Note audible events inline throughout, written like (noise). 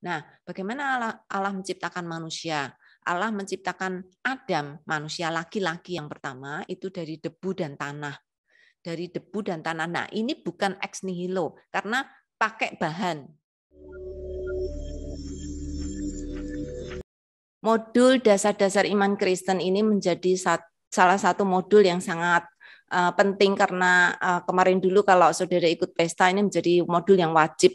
Nah, bagaimana Allah, Allah menciptakan manusia? Allah menciptakan Adam, manusia laki-laki yang pertama itu dari debu dan tanah. Dari debu dan tanah. Nah, ini bukan ex nihilo karena pakai bahan. Modul dasar-dasar iman Kristen ini menjadi salah satu modul yang sangat eh, penting karena eh, kemarin dulu kalau saudara ikut pesta ini menjadi modul yang wajib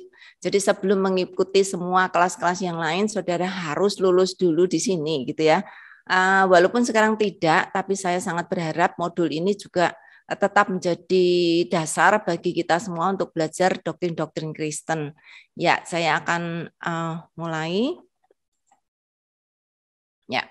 jadi sebelum mengikuti semua kelas-kelas yang lain, saudara harus lulus dulu di sini gitu ya. Ah, walaupun sekarang tidak, tapi saya sangat berharap modul ini juga eh, tetap menjadi dasar bagi kita semua untuk belajar doktrin-doktrin Kristen. Ya, saya akan eh, mulai. Ya,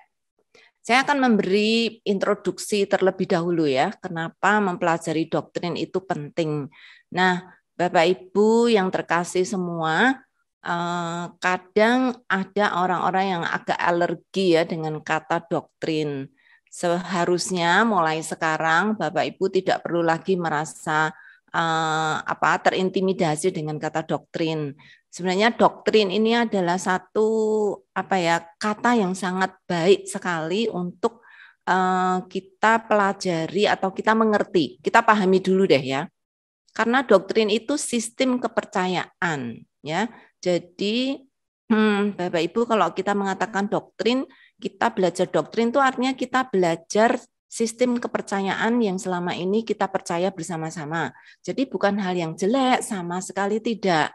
saya akan memberi introduksi terlebih dahulu ya, kenapa mempelajari doktrin itu penting. Nah, Bapak Ibu yang terkasih semua, eh, kadang ada orang-orang yang agak alergi ya dengan kata doktrin. Seharusnya mulai sekarang Bapak Ibu tidak perlu lagi merasa eh, apa terintimidasi dengan kata doktrin. Sebenarnya doktrin ini adalah satu apa ya kata yang sangat baik sekali untuk eh, kita pelajari atau kita mengerti. Kita pahami dulu deh ya karena doktrin itu sistem kepercayaan ya. Jadi hmm, Bapak Ibu kalau kita mengatakan doktrin, kita belajar doktrin itu artinya kita belajar sistem kepercayaan yang selama ini kita percaya bersama-sama. Jadi bukan hal yang jelek sama sekali tidak.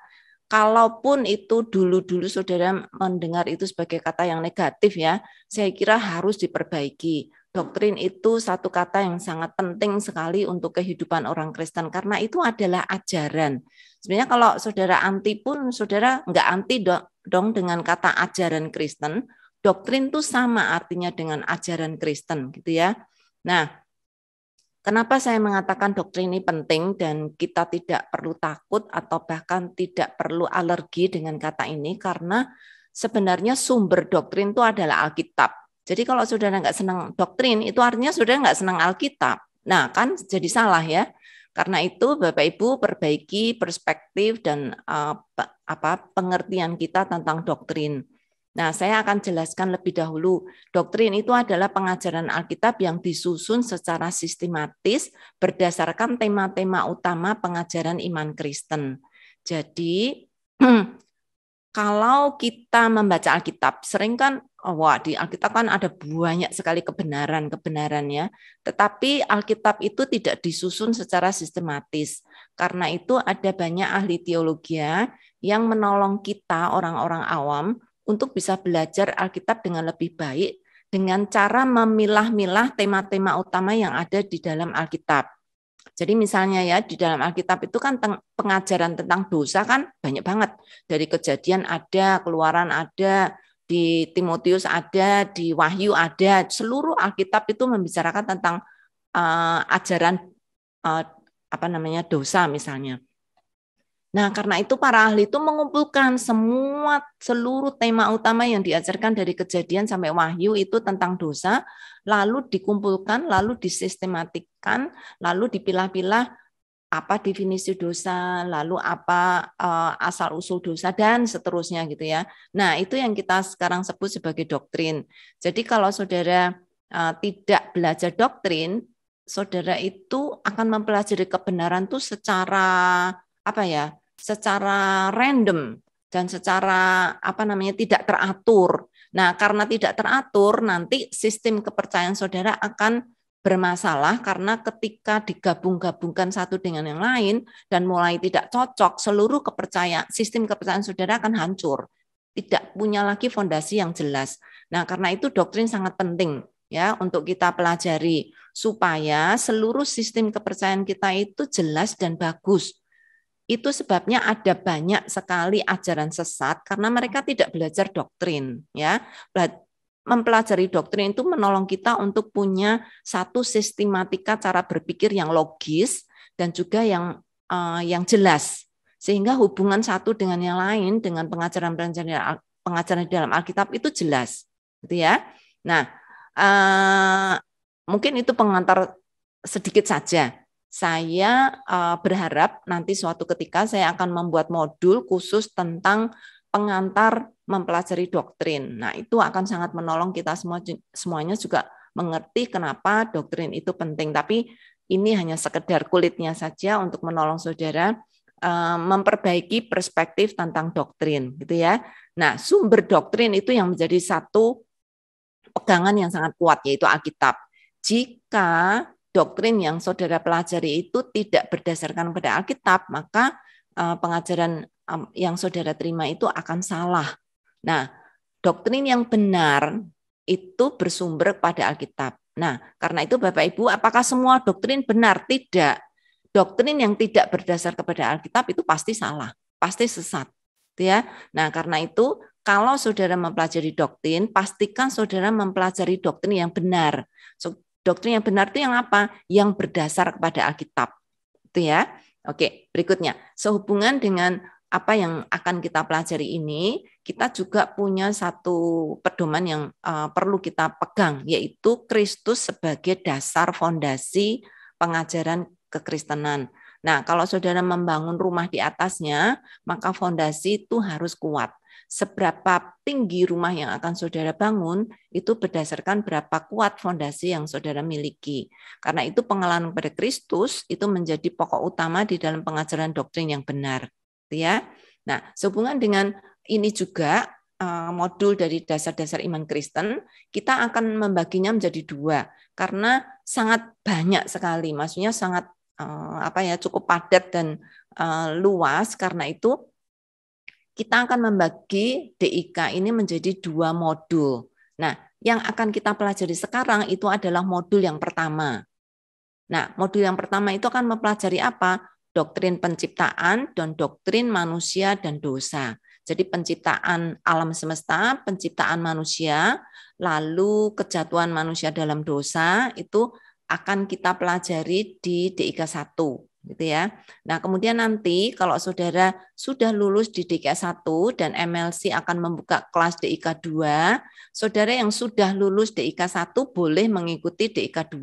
Kalaupun itu dulu-dulu saudara mendengar itu sebagai kata yang negatif ya, saya kira harus diperbaiki doktrin itu satu kata yang sangat penting sekali untuk kehidupan orang Kristen karena itu adalah ajaran. Sebenarnya kalau saudara anti pun saudara nggak anti dong dengan kata ajaran Kristen. Doktrin itu sama artinya dengan ajaran Kristen gitu ya. Nah, kenapa saya mengatakan doktrin ini penting dan kita tidak perlu takut atau bahkan tidak perlu alergi dengan kata ini karena sebenarnya sumber doktrin itu adalah Alkitab jadi kalau saudara nggak senang doktrin, itu artinya saudara nggak senang Alkitab. Nah, kan jadi salah ya. Karena itu Bapak Ibu perbaiki perspektif dan eh, apa pengertian kita tentang doktrin. Nah, saya akan jelaskan lebih dahulu. Doktrin itu adalah pengajaran Alkitab yang disusun secara sistematis berdasarkan tema-tema utama pengajaran iman Kristen. Jadi, (clears throat) kalau kita membaca Alkitab, sering kan Oh, wah di Alkitab kan ada banyak sekali kebenaran-kebenarannya, tetapi Alkitab itu tidak disusun secara sistematis. Karena itu ada banyak ahli teologi ya yang menolong kita orang-orang awam untuk bisa belajar Alkitab dengan lebih baik dengan cara memilah-milah tema-tema utama yang ada di dalam Alkitab. Jadi misalnya ya di dalam Alkitab itu kan pengajaran tentang dosa kan banyak banget. Dari kejadian ada, keluaran ada, di Timotius ada, di Wahyu ada, seluruh Alkitab itu membicarakan tentang uh, ajaran uh, apa namanya dosa misalnya. Nah, karena itu para ahli itu mengumpulkan semua seluruh tema utama yang diajarkan dari kejadian sampai wahyu itu tentang dosa, lalu dikumpulkan, lalu disistematikan, lalu dipilah-pilah apa definisi dosa, lalu apa uh, eh, asal usul dosa dan seterusnya gitu ya. Nah, itu yang kita sekarang sebut sebagai doktrin. Jadi kalau saudara uh, tidak belajar doktrin, saudara itu akan mempelajari kebenaran tuh secara apa ya? secara random dan secara apa namanya tidak teratur. Nah, karena tidak teratur nanti sistem kepercayaan saudara akan bermasalah karena ketika digabung-gabungkan satu dengan yang lain dan mulai tidak cocok, seluruh kepercayaan sistem kepercayaan saudara akan hancur, tidak punya lagi fondasi yang jelas. Nah, karena itu doktrin sangat penting ya untuk kita pelajari supaya seluruh sistem kepercayaan kita itu jelas dan bagus. Itu sebabnya ada banyak sekali ajaran sesat karena mereka tidak belajar doktrin ya mempelajari doktrin itu menolong kita untuk punya satu sistematika cara berpikir yang logis dan juga yang uh, yang jelas sehingga hubungan satu dengan yang lain dengan pengajaran-pengajaran pengajaran dalam Alkitab itu jelas gitu ya. Nah, uh, mungkin itu pengantar sedikit saja. Saya uh, berharap nanti suatu ketika saya akan membuat modul khusus tentang pengantar mempelajari doktrin. Nah, itu akan sangat menolong kita semua semuanya juga mengerti kenapa doktrin itu penting. Tapi ini hanya sekedar kulitnya saja untuk menolong saudara eh, memperbaiki perspektif tentang doktrin gitu ya. Nah, sumber doktrin itu yang menjadi satu pegangan yang sangat kuat yaitu Alkitab. Jika doktrin yang saudara pelajari itu tidak berdasarkan pada Alkitab, maka eh, pengajaran eh, yang saudara terima itu akan salah. Nah, doktrin yang benar itu bersumber pada Alkitab. Nah, karena itu Bapak Ibu, apakah semua doktrin benar? Tidak. Doktrin yang tidak berdasar kepada Alkitab itu pasti salah, pasti sesat, gitu ya. Nah, karena itu kalau saudara mempelajari doktrin, pastikan saudara mempelajari doktrin yang benar. Doktrin yang benar itu yang apa? Yang berdasar kepada Alkitab. Itu ya. Oke, berikutnya. Sehubungan dengan apa yang akan kita pelajari ini, kita juga punya satu pedoman yang uh, perlu kita pegang, yaitu Kristus sebagai dasar fondasi pengajaran kekristenan. Nah, kalau saudara membangun rumah di atasnya, maka fondasi itu harus kuat. Seberapa tinggi rumah yang akan saudara bangun, itu berdasarkan berapa kuat fondasi yang saudara miliki. Karena itu pengalaman pada Kristus itu menjadi pokok utama di dalam pengajaran doktrin yang benar. Gitu ya. Nah, sehubungan dengan ini juga eh, modul dari dasar-dasar iman Kristen, kita akan membaginya menjadi dua karena sangat banyak sekali, maksudnya sangat eh, apa ya cukup padat dan eh, luas karena itu kita akan membagi DIK ini menjadi dua modul. Nah, yang akan kita pelajari sekarang itu adalah modul yang pertama. Nah, modul yang pertama itu akan mempelajari apa? doktrin penciptaan, dan doktrin manusia dan dosa. Jadi penciptaan alam semesta, penciptaan manusia, lalu kejatuhan manusia dalam dosa itu akan kita pelajari di DIK 1 gitu ya. Nah, kemudian nanti kalau saudara sudah lulus di DK1 dan MLC akan membuka kelas DIK2, saudara yang sudah lulus DIK1 boleh mengikuti DIK2.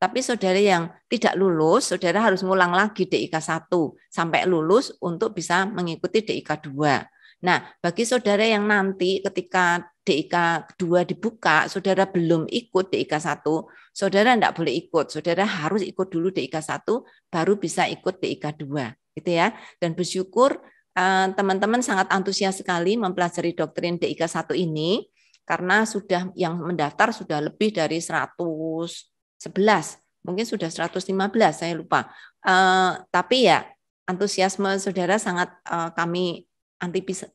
Tapi saudara yang tidak lulus, saudara harus ngulang lagi DIK1 sampai lulus untuk bisa mengikuti DIK2. Nah, bagi saudara yang nanti ketika DIK 2 dibuka, saudara belum ikut DIK 1, saudara tidak boleh ikut. Saudara harus ikut dulu DIK 1, baru bisa ikut DIK 2. Gitu ya. Dan bersyukur eh, teman-teman sangat antusias sekali mempelajari doktrin DIK 1 ini karena sudah yang mendaftar sudah lebih dari 111 mungkin sudah 115 saya lupa eh, tapi ya antusiasme saudara sangat eh, kami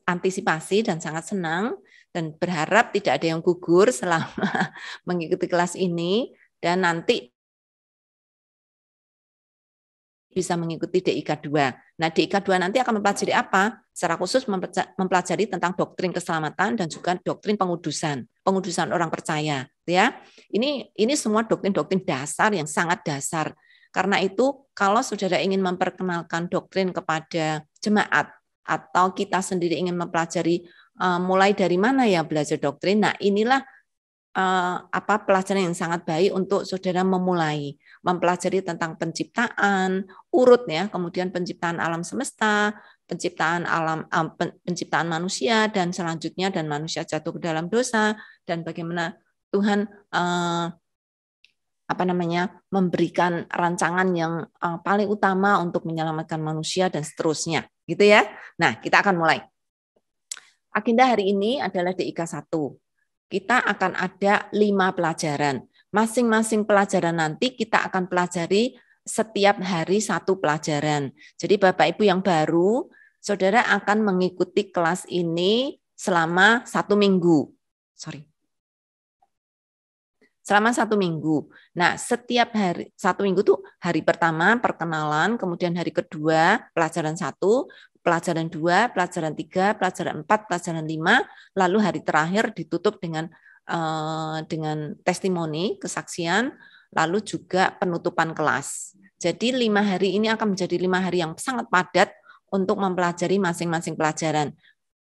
antisipasi dan sangat senang dan berharap tidak ada yang gugur selama (laughs) mengikuti kelas ini dan nanti bisa mengikuti DIK 2. Nah, DIK 2 nanti akan mempelajari apa? Secara khusus mempelajari tentang doktrin keselamatan dan juga doktrin pengudusan, pengudusan orang percaya, ya. Ini ini semua doktrin-doktrin dasar yang sangat dasar. Karena itu, kalau Saudara ingin memperkenalkan doktrin kepada jemaat atau kita sendiri ingin mempelajari uh, mulai dari mana ya belajar doktrin. Nah, inilah uh, apa pelajaran yang sangat baik untuk saudara memulai mempelajari tentang penciptaan, urut ya, kemudian penciptaan alam semesta, penciptaan alam uh, pen, penciptaan manusia dan selanjutnya dan manusia jatuh ke dalam dosa dan bagaimana Tuhan uh, apa namanya memberikan rancangan yang uh, paling utama untuk menyelamatkan manusia dan seterusnya. Gitu ya. Nah, kita akan mulai. Agenda hari ini adalah DIK 1. Kita akan ada lima pelajaran. Masing-masing pelajaran nanti kita akan pelajari setiap hari satu pelajaran. Jadi Bapak Ibu yang baru, saudara akan mengikuti kelas ini selama satu minggu. Sorry, selama satu minggu. Nah, setiap hari satu minggu tuh hari pertama perkenalan, kemudian hari kedua pelajaran satu, pelajaran dua, pelajaran tiga, pelajaran empat, pelajaran lima, lalu hari terakhir ditutup dengan uh, dengan testimoni kesaksian, lalu juga penutupan kelas. Jadi lima hari ini akan menjadi lima hari yang sangat padat untuk mempelajari masing-masing pelajaran.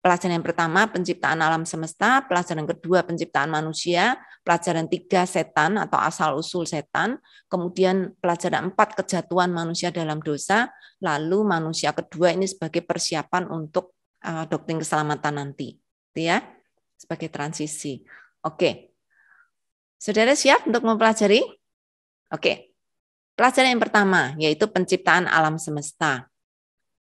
Pelajaran yang pertama penciptaan alam semesta, pelajaran kedua penciptaan manusia, pelajaran tiga setan atau asal usul setan, kemudian pelajaran empat kejatuhan manusia dalam dosa, lalu manusia kedua ini sebagai persiapan untuk uh, doktrin keselamatan nanti, gitu ya, sebagai transisi. Oke, saudara siap untuk mempelajari? Oke, pelajaran yang pertama yaitu penciptaan alam semesta.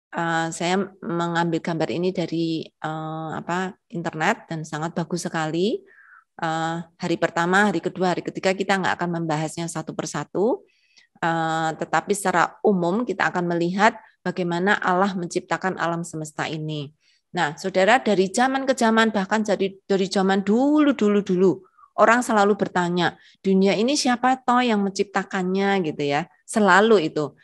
Uh, saya mengambil gambar ini dari uh, apa internet dan sangat bagus sekali. Uh, hari pertama, hari kedua, hari ketiga kita nggak akan membahasnya satu persatu, uh, tetapi secara umum kita akan melihat bagaimana Allah menciptakan alam semesta ini. Nah, saudara dari zaman ke zaman bahkan dari dari zaman dulu dulu dulu orang selalu bertanya dunia ini siapa toh yang menciptakannya gitu ya selalu itu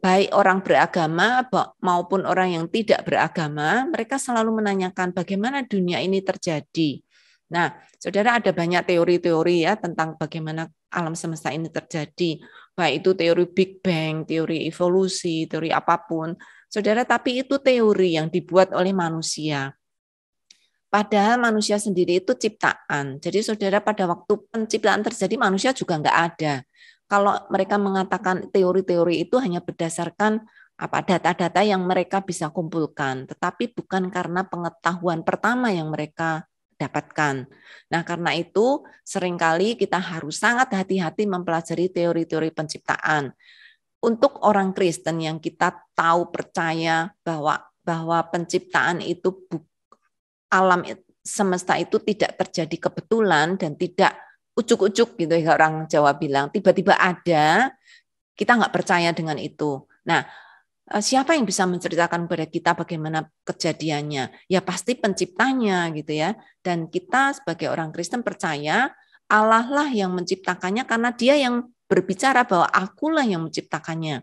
baik orang beragama maupun orang yang tidak beragama, mereka selalu menanyakan bagaimana dunia ini terjadi. Nah, saudara ada banyak teori-teori ya tentang bagaimana alam semesta ini terjadi, baik itu teori Big Bang, teori evolusi, teori apapun. Saudara, tapi itu teori yang dibuat oleh manusia. Padahal manusia sendiri itu ciptaan. Jadi saudara pada waktu penciptaan terjadi manusia juga nggak ada kalau mereka mengatakan teori-teori itu hanya berdasarkan apa data-data yang mereka bisa kumpulkan, tetapi bukan karena pengetahuan pertama yang mereka dapatkan. Nah, karena itu seringkali kita harus sangat hati-hati mempelajari teori-teori penciptaan. Untuk orang Kristen yang kita tahu percaya bahwa bahwa penciptaan itu alam semesta itu tidak terjadi kebetulan dan tidak Ucuk-ucuk gitu ya orang Jawa bilang tiba-tiba ada kita nggak percaya dengan itu. Nah, eh, siapa yang bisa menceritakan kepada kita bagaimana kejadiannya? Ya pasti penciptanya gitu ya. Dan kita sebagai orang Kristen percaya Allah lah yang menciptakannya karena dia yang berbicara bahwa akulah yang menciptakannya.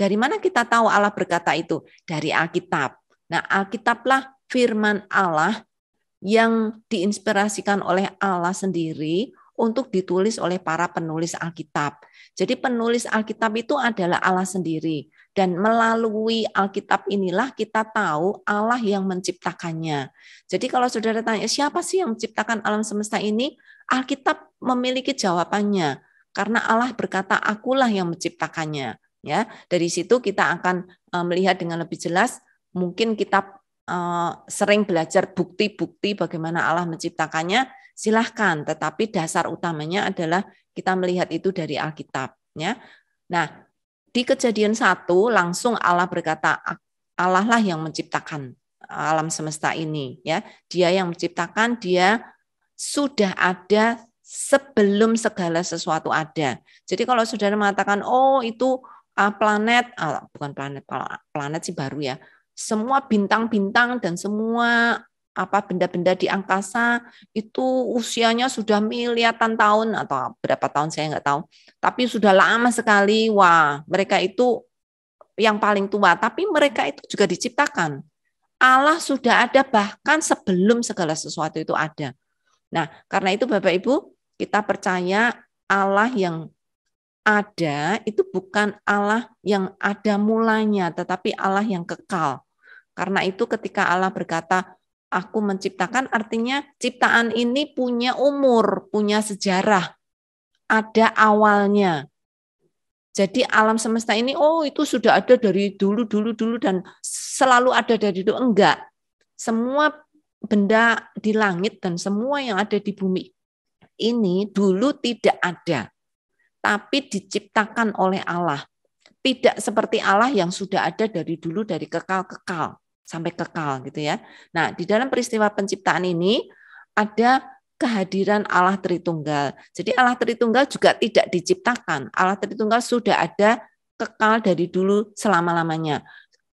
Dari mana kita tahu Allah berkata itu? Dari Alkitab. Nah, Alkitablah firman Allah yang diinspirasikan oleh Allah sendiri untuk ditulis oleh para penulis Alkitab. Jadi penulis Alkitab itu adalah Allah sendiri dan melalui Alkitab inilah kita tahu Allah yang menciptakannya. Jadi kalau Saudara tanya siapa sih yang menciptakan alam semesta ini? Alkitab memiliki jawabannya karena Allah berkata akulah yang menciptakannya ya. Dari situ kita akan eh, melihat dengan lebih jelas mungkin kita eh, sering belajar bukti-bukti bagaimana Allah menciptakannya silahkan. Tetapi dasar utamanya adalah kita melihat itu dari Alkitab. Ya. Nah, di kejadian satu langsung Allah berkata, Allah lah yang menciptakan eh, alam semesta ini. ya Dia yang menciptakan, dia sudah ada sebelum segala sesuatu ada. Jadi kalau saudara mengatakan, oh itu eh, planet, eh, bukan planet, kalau planet sih baru ya, semua bintang-bintang dan semua apa benda-benda di angkasa itu usianya sudah miliatan tahun atau berapa tahun saya nggak tahu tapi sudah lama sekali wah mereka itu yang paling tua tapi mereka itu juga diciptakan Allah sudah ada bahkan sebelum segala sesuatu itu ada nah karena itu Bapak Ibu kita percaya Allah yang ada itu bukan Allah yang ada mulanya tetapi Allah yang kekal karena itu ketika Allah berkata aku menciptakan artinya ciptaan ini punya umur, punya sejarah, ada awalnya. Jadi alam semesta ini oh itu sudah ada dari dulu dulu dulu dan selalu ada dari dulu enggak. Semua benda di langit dan semua yang ada di bumi ini dulu tidak ada. Tapi diciptakan oleh Allah. Tidak seperti Allah yang sudah ada dari dulu dari kekal-kekal sampai kekal gitu ya. Nah, di dalam peristiwa penciptaan ini ada kehadiran Allah Tritunggal. Jadi Allah Tritunggal juga tidak diciptakan. Allah Tritunggal sudah ada kekal dari dulu selama-lamanya.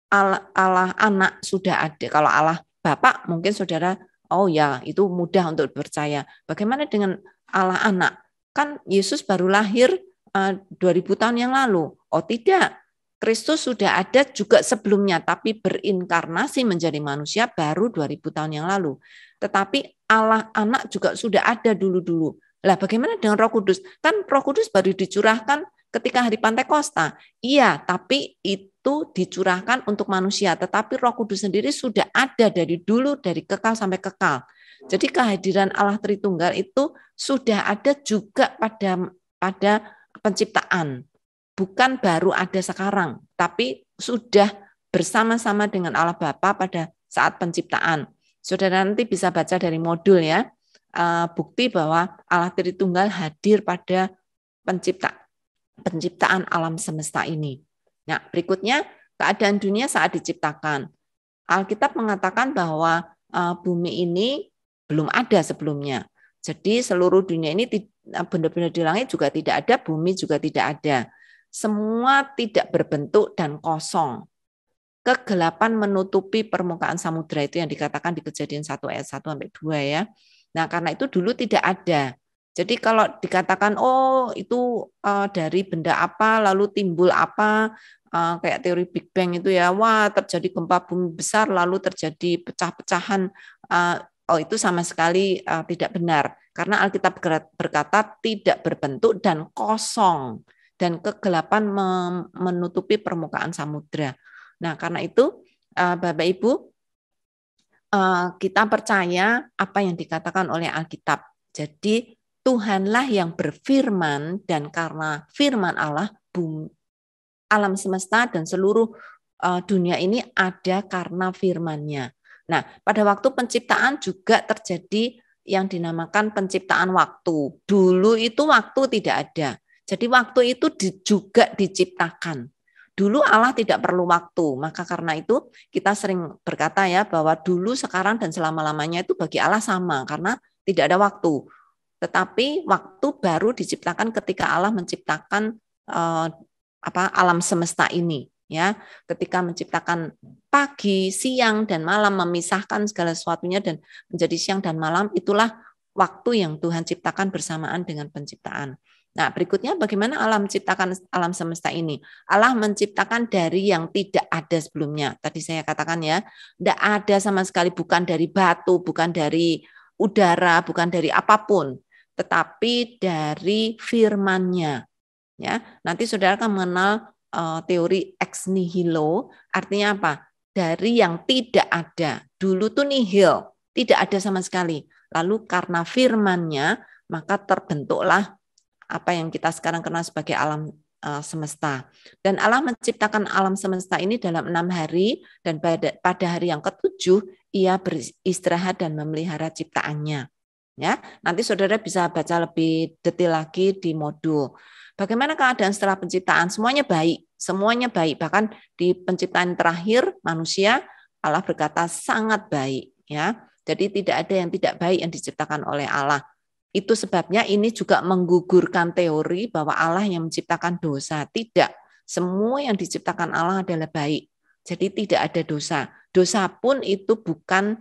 Allah, Allah anak sudah ada. Kalau Allah Bapak mungkin saudara oh ya itu mudah untuk percaya. Bagaimana dengan Allah anak? Kan Yesus baru lahir uh, eh, 2000 tahun yang lalu. Oh tidak, Kristus sudah ada juga sebelumnya, tapi berinkarnasi menjadi manusia baru 2000 tahun yang lalu. Tetapi Allah anak juga sudah ada dulu-dulu. Lah bagaimana dengan roh kudus? Kan roh kudus baru dicurahkan ketika hari Pantai Pantekosta. Iya, tapi itu dicurahkan untuk manusia. Tetapi roh kudus sendiri sudah ada dari dulu, dari kekal sampai kekal. Jadi kehadiran Allah Tritunggal itu sudah ada juga pada pada penciptaan bukan baru ada sekarang, tapi sudah bersama-sama dengan Allah Bapa pada saat penciptaan. Saudara nanti bisa baca dari modul ya, eh, bukti bahwa Allah Tritunggal hadir pada pencipta penciptaan alam semesta ini. Nah, berikutnya keadaan dunia saat diciptakan. Alkitab mengatakan bahwa eh, bumi ini belum ada sebelumnya. Jadi seluruh dunia ini eh, benda-benda di langit juga tidak ada, bumi juga tidak ada. Semua tidak berbentuk dan kosong. Kegelapan menutupi permukaan samudra itu yang dikatakan di kejadian 1 ayat 1 sampai 2 ya. Nah, karena itu dulu tidak ada. Jadi kalau dikatakan oh itu uh, dari benda apa lalu timbul apa uh, kayak teori Big Bang itu ya wah terjadi gempa bumi besar lalu terjadi pecah-pecahan uh, oh itu sama sekali uh, tidak benar karena Alkitab berkata tidak berbentuk dan kosong dan kegelapan menutupi permukaan samudra. Nah, karena itu eh, Bapak Ibu eh, kita percaya apa yang dikatakan oleh Alkitab. Jadi Tuhanlah yang berfirman dan karena firman Allah bumi, alam semesta dan seluruh eh, dunia ini ada karena firman-Nya. Nah, pada waktu penciptaan juga terjadi yang dinamakan penciptaan waktu. Dulu itu waktu tidak ada. Jadi waktu itu di, juga diciptakan. Dulu Allah tidak perlu waktu, maka karena itu kita sering berkata ya bahwa dulu, sekarang, dan selama-lamanya itu bagi Allah sama karena tidak ada waktu. Tetapi waktu baru diciptakan ketika Allah menciptakan eh, apa alam semesta ini ya ketika menciptakan pagi, siang dan malam memisahkan segala sesuatunya dan menjadi siang dan malam itulah waktu yang Tuhan ciptakan bersamaan dengan penciptaan. Nah, berikutnya bagaimana alam menciptakan alam semesta ini? Allah menciptakan dari yang tidak ada sebelumnya. Tadi saya katakan ya, tidak ada sama sekali bukan dari batu, bukan dari udara, bukan dari apapun, tetapi dari firman-Nya. Ya, nanti saudara akan mengenal uh, teori ex nihilo, artinya apa? Dari yang tidak ada. Dulu tuh nihil, tidak ada sama sekali. Lalu karena firman-Nya, maka terbentuklah apa yang kita sekarang kenal sebagai alam eh, semesta. Dan Allah menciptakan alam semesta ini dalam enam hari dan pada, pada hari yang ketujuh ia beristirahat dan memelihara ciptaannya. Ya, nanti saudara bisa baca lebih detail lagi di modul. Bagaimana keadaan setelah penciptaan? Semuanya baik, semuanya baik. Bahkan di penciptaan terakhir manusia Allah berkata sangat baik, ya. Jadi tidak ada yang tidak baik yang diciptakan oleh Allah. Itu sebabnya ini juga menggugurkan teori bahwa Allah yang menciptakan dosa. Tidak, semua yang diciptakan Allah adalah baik. Jadi tidak ada dosa. Dosa pun itu bukan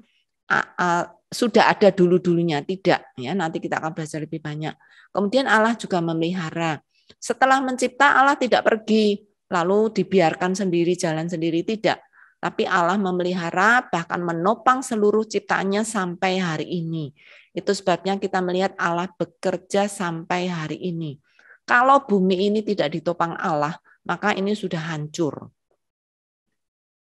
sudah ada dulu-dulunya, tidak. Ya, nanti kita akan belajar lebih banyak. Kemudian Allah juga memelihara. Setelah mencipta Allah tidak pergi lalu dibiarkan sendiri jalan sendiri tidak. Tapi Allah memelihara bahkan menopang seluruh ciptaannya sampai hari ini. Itu sebabnya kita melihat Allah bekerja sampai hari ini. Kalau bumi ini tidak ditopang Allah, maka ini sudah hancur.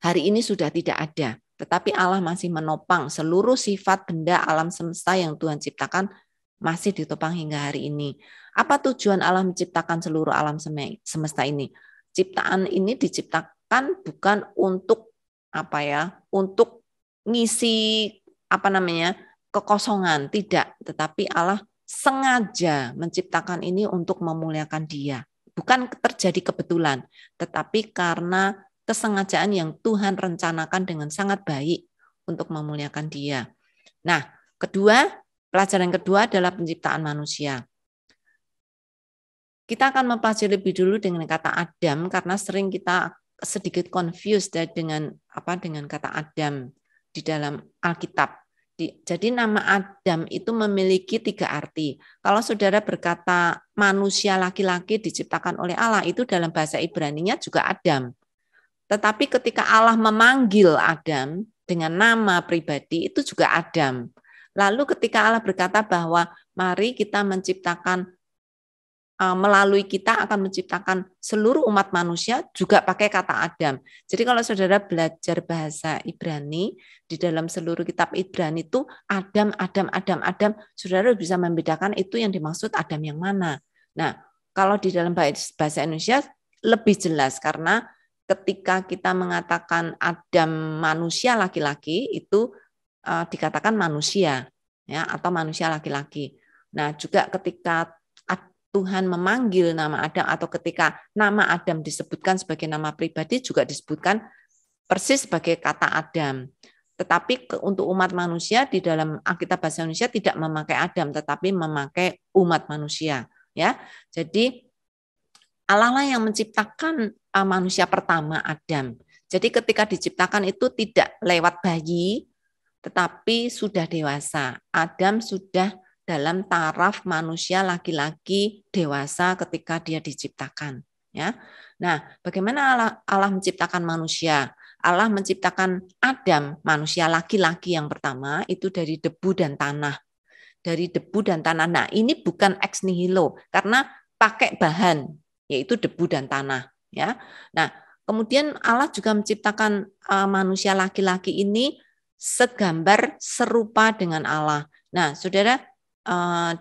Hari ini sudah tidak ada, tetapi Allah masih menopang seluruh sifat benda alam semesta yang Tuhan ciptakan masih ditopang hingga hari ini. Apa tujuan Allah menciptakan seluruh alam semesta ini? Ciptaan ini diciptakan bukan untuk apa ya? Untuk ngisi apa namanya? kekosongan, tidak, tetapi Allah sengaja menciptakan ini untuk memuliakan Dia. Bukan terjadi kebetulan, tetapi karena kesengajaan yang Tuhan rencanakan dengan sangat baik untuk memuliakan Dia. Nah, kedua, pelajaran kedua adalah penciptaan manusia. Kita akan mempelajari lebih dulu dengan kata Adam karena sering kita sedikit confused ya dengan apa dengan kata Adam di dalam Alkitab. Jadi nama Adam itu memiliki tiga arti. Kalau saudara berkata manusia laki-laki diciptakan oleh Allah itu dalam bahasa Ibrani-nya juga Adam. Tetapi ketika Allah memanggil Adam dengan nama pribadi itu juga Adam. Lalu ketika Allah berkata bahwa mari kita menciptakan Eh, melalui kita akan menciptakan seluruh umat manusia juga pakai kata Adam. Jadi kalau saudara belajar bahasa Ibrani di dalam seluruh kitab Ibrani itu Adam, Adam, Adam, Adam, saudara bisa membedakan itu yang dimaksud Adam yang mana. Nah, kalau di dalam bahasa Indonesia lebih jelas karena ketika kita mengatakan Adam manusia laki-laki itu uh, dikatakan manusia ya atau manusia laki-laki. Nah, juga ketika Tuhan memanggil nama Adam atau ketika nama Adam disebutkan sebagai nama pribadi juga disebutkan persis sebagai kata Adam. Tetapi untuk umat manusia di dalam Alkitab bahasa Indonesia tidak memakai Adam tetapi memakai umat manusia, ya. Jadi Allah lah yang menciptakan e, manusia pertama Adam. Jadi ketika diciptakan itu tidak lewat bayi tetapi sudah dewasa. Adam sudah dalam taraf manusia laki-laki dewasa ketika dia diciptakan ya. Nah, bagaimana Allah, Allah menciptakan manusia? Allah menciptakan Adam, manusia laki-laki yang pertama itu dari debu dan tanah. Dari debu dan tanah. Nah, ini bukan ex nihilo karena pakai bahan yaitu debu dan tanah ya. Nah, kemudian Allah juga menciptakan uh, manusia laki-laki ini segambar serupa dengan Allah. Nah, Saudara, Eh,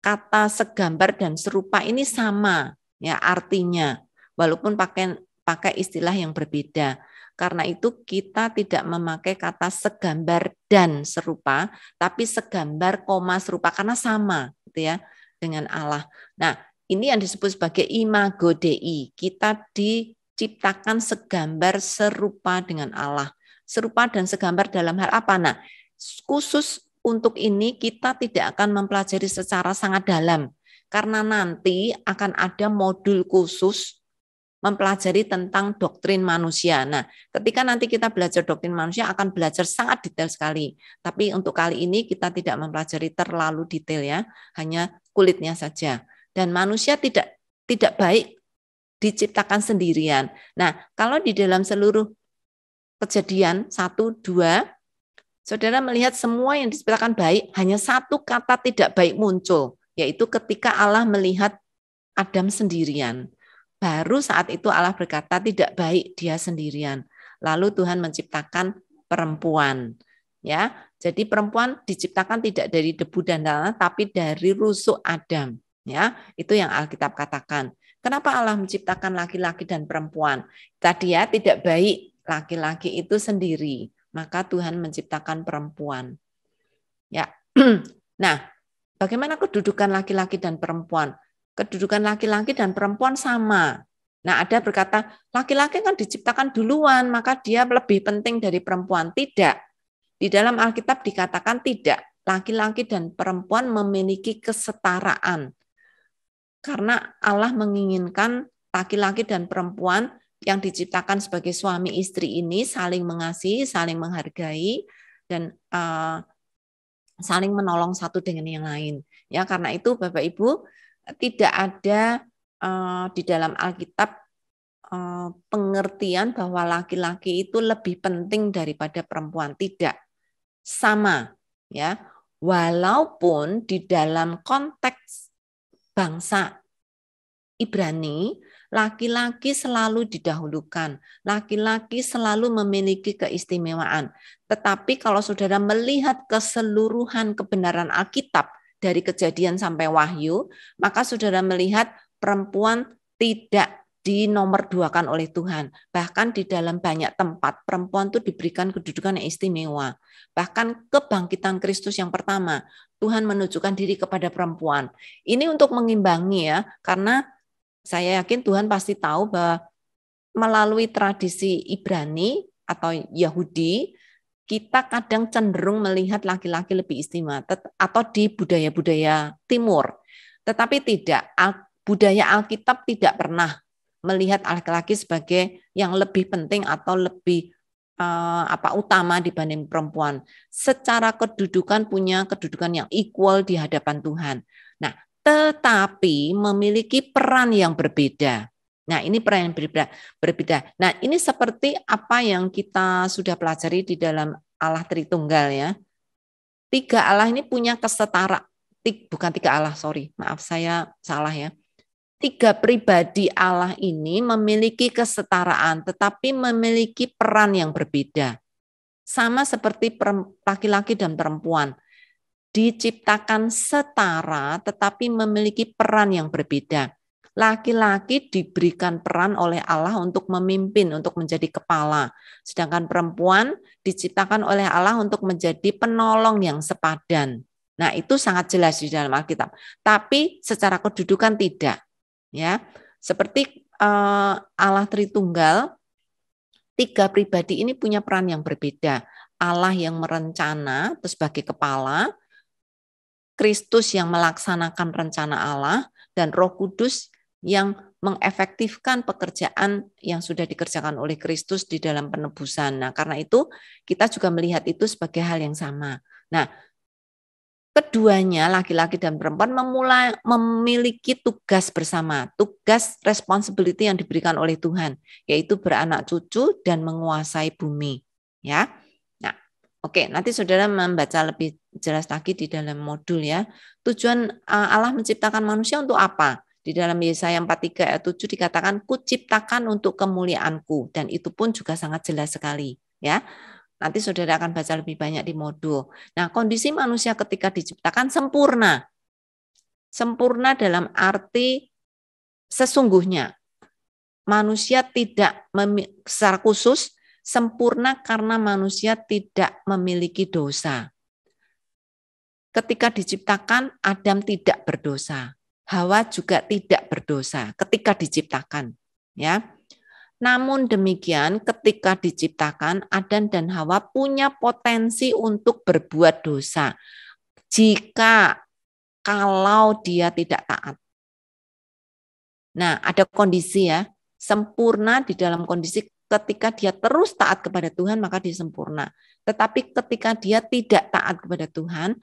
kata segambar dan serupa ini sama ya artinya walaupun pakai pakai istilah yang berbeda. Karena itu kita tidak memakai kata segambar dan serupa, tapi segambar koma serupa karena sama gitu ya dengan Allah. Nah, ini yang disebut sebagai imago Dei. Kita diciptakan segambar serupa dengan Allah. Serupa dan segambar dalam hal apa? Nah, khusus untuk ini kita tidak akan mempelajari secara sangat dalam karena nanti akan ada modul khusus mempelajari tentang doktrin manusia. Nah, ketika nanti kita belajar doktrin manusia akan belajar sangat detail sekali. Tapi untuk kali ini kita tidak mempelajari terlalu detail ya, hanya kulitnya saja. Dan manusia tidak tidak baik diciptakan sendirian. Nah, kalau di dalam seluruh kejadian satu dua. Saudara melihat semua yang disebutkan baik, hanya satu kata tidak baik muncul, yaitu ketika Allah melihat Adam sendirian. Baru saat itu Allah berkata tidak baik dia sendirian. Lalu Tuhan menciptakan perempuan. Ya, jadi perempuan diciptakan tidak dari debu dan tanah tapi dari rusuk Adam, ya. Itu yang Alkitab katakan. Kenapa Allah menciptakan laki-laki dan perempuan? Tadi ya tidak baik laki-laki itu sendiri maka Tuhan menciptakan perempuan. Ya. (clears throat) nah, bagaimana kedudukan laki-laki dan perempuan? Kedudukan laki-laki dan perempuan sama. Nah, ada berkata, laki-laki kan diciptakan duluan, maka dia lebih penting dari perempuan. Tidak. Di dalam Alkitab dikatakan tidak. Laki-laki dan perempuan memiliki kesetaraan. Karena Allah menginginkan laki-laki dan perempuan yang diciptakan sebagai suami istri ini saling mengasihi, saling menghargai dan uh, saling menolong satu dengan yang lain. Ya, karena itu Bapak Ibu tidak ada uh, di dalam Alkitab uh, pengertian bahwa laki-laki itu lebih penting daripada perempuan, tidak. Sama, ya. Walaupun di dalam konteks bangsa Ibrani Laki-laki selalu didahulukan, laki-laki selalu memiliki keistimewaan. Tetapi kalau saudara melihat keseluruhan kebenaran Alkitab dari kejadian sampai wahyu, maka saudara melihat perempuan tidak dinomorduakan oleh Tuhan. Bahkan di dalam banyak tempat perempuan itu diberikan kedudukan yang istimewa. Bahkan kebangkitan Kristus yang pertama, Tuhan menunjukkan diri kepada perempuan. Ini untuk mengimbangi ya, karena saya yakin Tuhan pasti tahu bahwa melalui tradisi Ibrani atau Yahudi, kita kadang cenderung melihat laki-laki lebih istimewa atau di budaya-budaya timur. Tetapi tidak, budaya Alkitab tidak pernah melihat laki-laki sebagai yang lebih penting atau lebih uh, apa utama dibanding perempuan. Secara kedudukan punya kedudukan yang equal di hadapan Tuhan. Nah, tetapi memiliki peran yang berbeda. Nah, ini peran yang berbeda. berbeda. Nah, ini seperti apa yang kita sudah pelajari di dalam Allah Tritunggal ya. Tiga Allah ini punya kesetara, bukan tiga Allah, sorry, maaf saya salah ya. Tiga pribadi Allah ini memiliki kesetaraan, tetapi memiliki peran yang berbeda. Sama seperti laki-laki dan perempuan diciptakan setara tetapi memiliki peran yang berbeda. Laki-laki diberikan peran oleh Allah untuk memimpin, untuk menjadi kepala. Sedangkan perempuan diciptakan oleh Allah untuk menjadi penolong yang sepadan. Nah, itu sangat jelas di dalam Alkitab. Tapi secara kedudukan tidak. Ya. Seperti uh, Allah Tritunggal, tiga pribadi ini punya peran yang berbeda. Allah yang merencana, terus sebagai kepala, Kristus yang melaksanakan rencana Allah, dan Roh Kudus yang mengefektifkan pekerjaan yang sudah dikerjakan oleh Kristus di dalam penebusan. Nah, karena itu kita juga melihat itu sebagai hal yang sama. Nah, keduanya laki-laki dan perempuan memulai memiliki tugas bersama, tugas responsibility yang diberikan oleh Tuhan, yaitu beranak cucu dan menguasai bumi, ya. Oke, nanti saudara membaca lebih jelas lagi di dalam modul ya. Tujuan eh, Allah menciptakan manusia untuk apa? Di dalam Yesaya 43 ayat 7 dikatakan, kuciptakan untuk kemuliaanku. Dan itu pun juga sangat jelas sekali. ya. Nanti saudara akan baca lebih banyak di modul. Nah, kondisi manusia ketika diciptakan sempurna. Sempurna dalam arti sesungguhnya. Manusia tidak secara khusus sempurna karena manusia tidak memiliki dosa. Ketika diciptakan, Adam tidak berdosa. Hawa juga tidak berdosa ketika diciptakan. Ya, namun demikian, ketika diciptakan, Adam dan Hawa punya potensi untuk berbuat dosa. Jika kalau dia tidak taat. Nah, ada kondisi ya, sempurna di dalam kondisi ketika dia terus taat kepada Tuhan maka dia sempurna. Tetapi ketika dia tidak taat kepada Tuhan,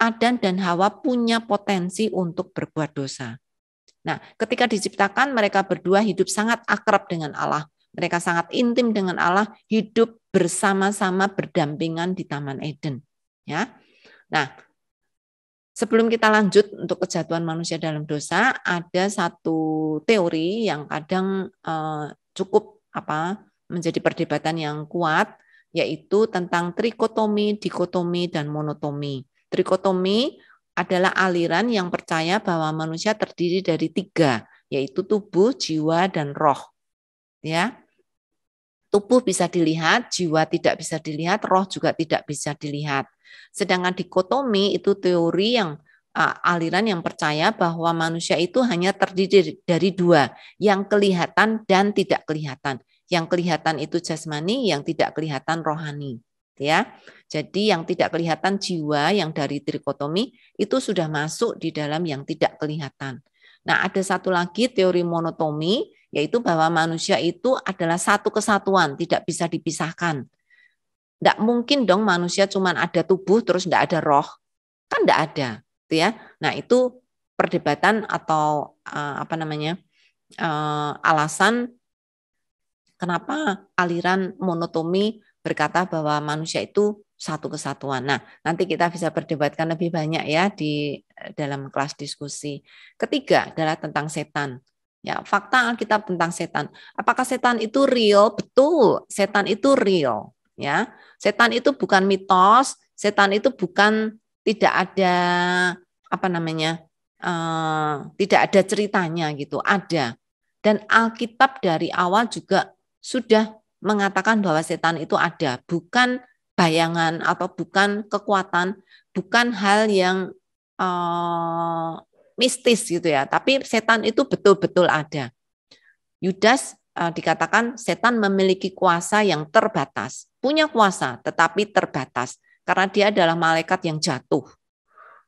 Adam dan Hawa punya potensi untuk berbuat dosa. Nah, ketika diciptakan mereka berdua hidup sangat akrab dengan Allah. Mereka sangat intim dengan Allah, hidup bersama-sama berdampingan di Taman Eden, ya. Nah, sebelum kita lanjut untuk kejatuhan manusia dalam dosa, ada satu teori yang kadang eh, cukup apa menjadi perdebatan yang kuat yaitu tentang trikotomi, dikotomi dan monotomi. Trikotomi adalah aliran yang percaya bahwa manusia terdiri dari tiga, yaitu tubuh, jiwa, dan roh. Ya, tubuh bisa dilihat, jiwa tidak bisa dilihat, roh juga tidak bisa dilihat. Sedangkan dikotomi itu teori yang aliran yang percaya bahwa manusia itu hanya terdiri dari dua, yang kelihatan dan tidak kelihatan. Yang kelihatan itu jasmani, yang tidak kelihatan rohani, gitu ya. Jadi yang tidak kelihatan jiwa yang dari trikotomi itu sudah masuk di dalam yang tidak kelihatan. Nah, ada satu lagi teori monotomi yaitu bahwa manusia itu adalah satu kesatuan, tidak bisa dipisahkan. Tidak mungkin dong manusia cuma ada tubuh terus tidak ada roh. Kan tidak ada gitu ya. Nah, itu perdebatan atau uh, apa namanya? Uh, alasan kenapa aliran monotomi berkata bahwa manusia itu satu kesatuan. Nah, nanti kita bisa berdebatkan lebih banyak ya di eh, dalam kelas diskusi. Ketiga adalah tentang setan. Ya, fakta Alkitab tentang setan. Apakah setan itu real? Betul, setan itu real, ya. Setan itu bukan mitos, setan itu bukan tidak ada apa namanya uh, tidak ada ceritanya gitu ada dan Alkitab dari awal juga sudah mengatakan bahwa setan itu ada bukan bayangan atau bukan kekuatan bukan hal yang uh, mistis gitu ya tapi setan itu betul-betul ada Yudas uh, dikatakan setan memiliki kuasa yang terbatas punya kuasa tetapi terbatas karena dia adalah malaikat yang jatuh.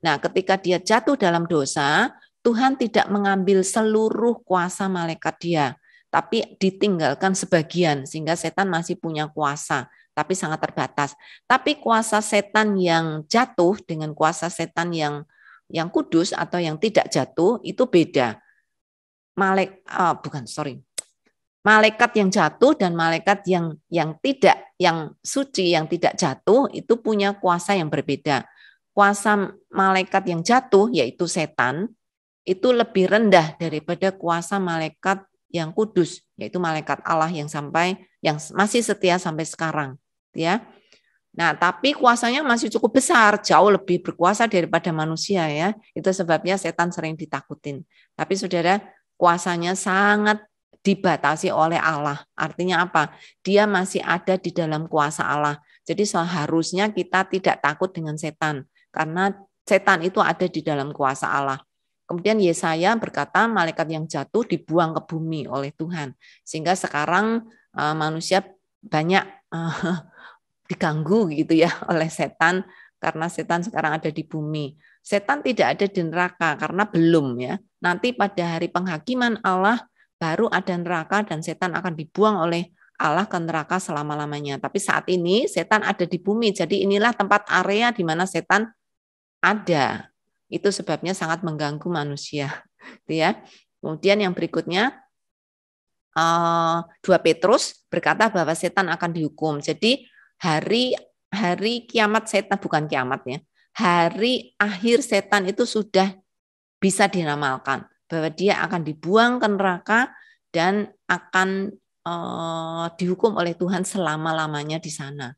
Nah, ketika dia jatuh dalam dosa, Tuhan tidak mengambil seluruh kuasa malaikat dia, tapi ditinggalkan sebagian sehingga setan masih punya kuasa, tapi sangat terbatas. Tapi kuasa setan yang jatuh dengan kuasa setan yang yang kudus atau yang tidak jatuh itu beda. Malaikat uh, bukan sorry, malaikat yang jatuh dan malaikat yang yang tidak yang suci yang tidak jatuh itu punya kuasa yang berbeda. Kuasa malaikat yang jatuh yaitu setan itu lebih rendah daripada kuasa malaikat yang kudus yaitu malaikat Allah yang sampai yang masih setia sampai sekarang ya. Nah, tapi kuasanya masih cukup besar, jauh lebih berkuasa daripada manusia ya. Itu sebabnya setan sering ditakutin. Tapi Saudara, kuasanya sangat dibatasi oleh Allah. Artinya apa? Dia masih ada di dalam kuasa Allah. Jadi seharusnya kita tidak takut dengan setan karena setan itu ada di dalam kuasa Allah. Kemudian Yesaya berkata, malaikat yang jatuh dibuang ke bumi oleh Tuhan. Sehingga sekarang eh, manusia banyak eh, (laughs) diganggu gitu ya (laughs) oleh setan karena setan sekarang ada di bumi. Setan tidak ada di neraka karena belum ya. Nanti pada hari penghakiman Allah baru ada neraka dan setan akan dibuang oleh Allah ke neraka selama-lamanya. Tapi saat ini setan ada di bumi, jadi inilah tempat area di mana setan ada. Itu sebabnya sangat mengganggu manusia, (laughs) gitu ya. Kemudian yang berikutnya eh, dua Petrus berkata bahwa setan akan dihukum. Jadi hari hari kiamat setan bukan kiamatnya. Hari akhir setan itu sudah bisa dinamalkan bahwa dia akan dibuang ke neraka dan akan uh, dihukum oleh Tuhan selama-lamanya di sana.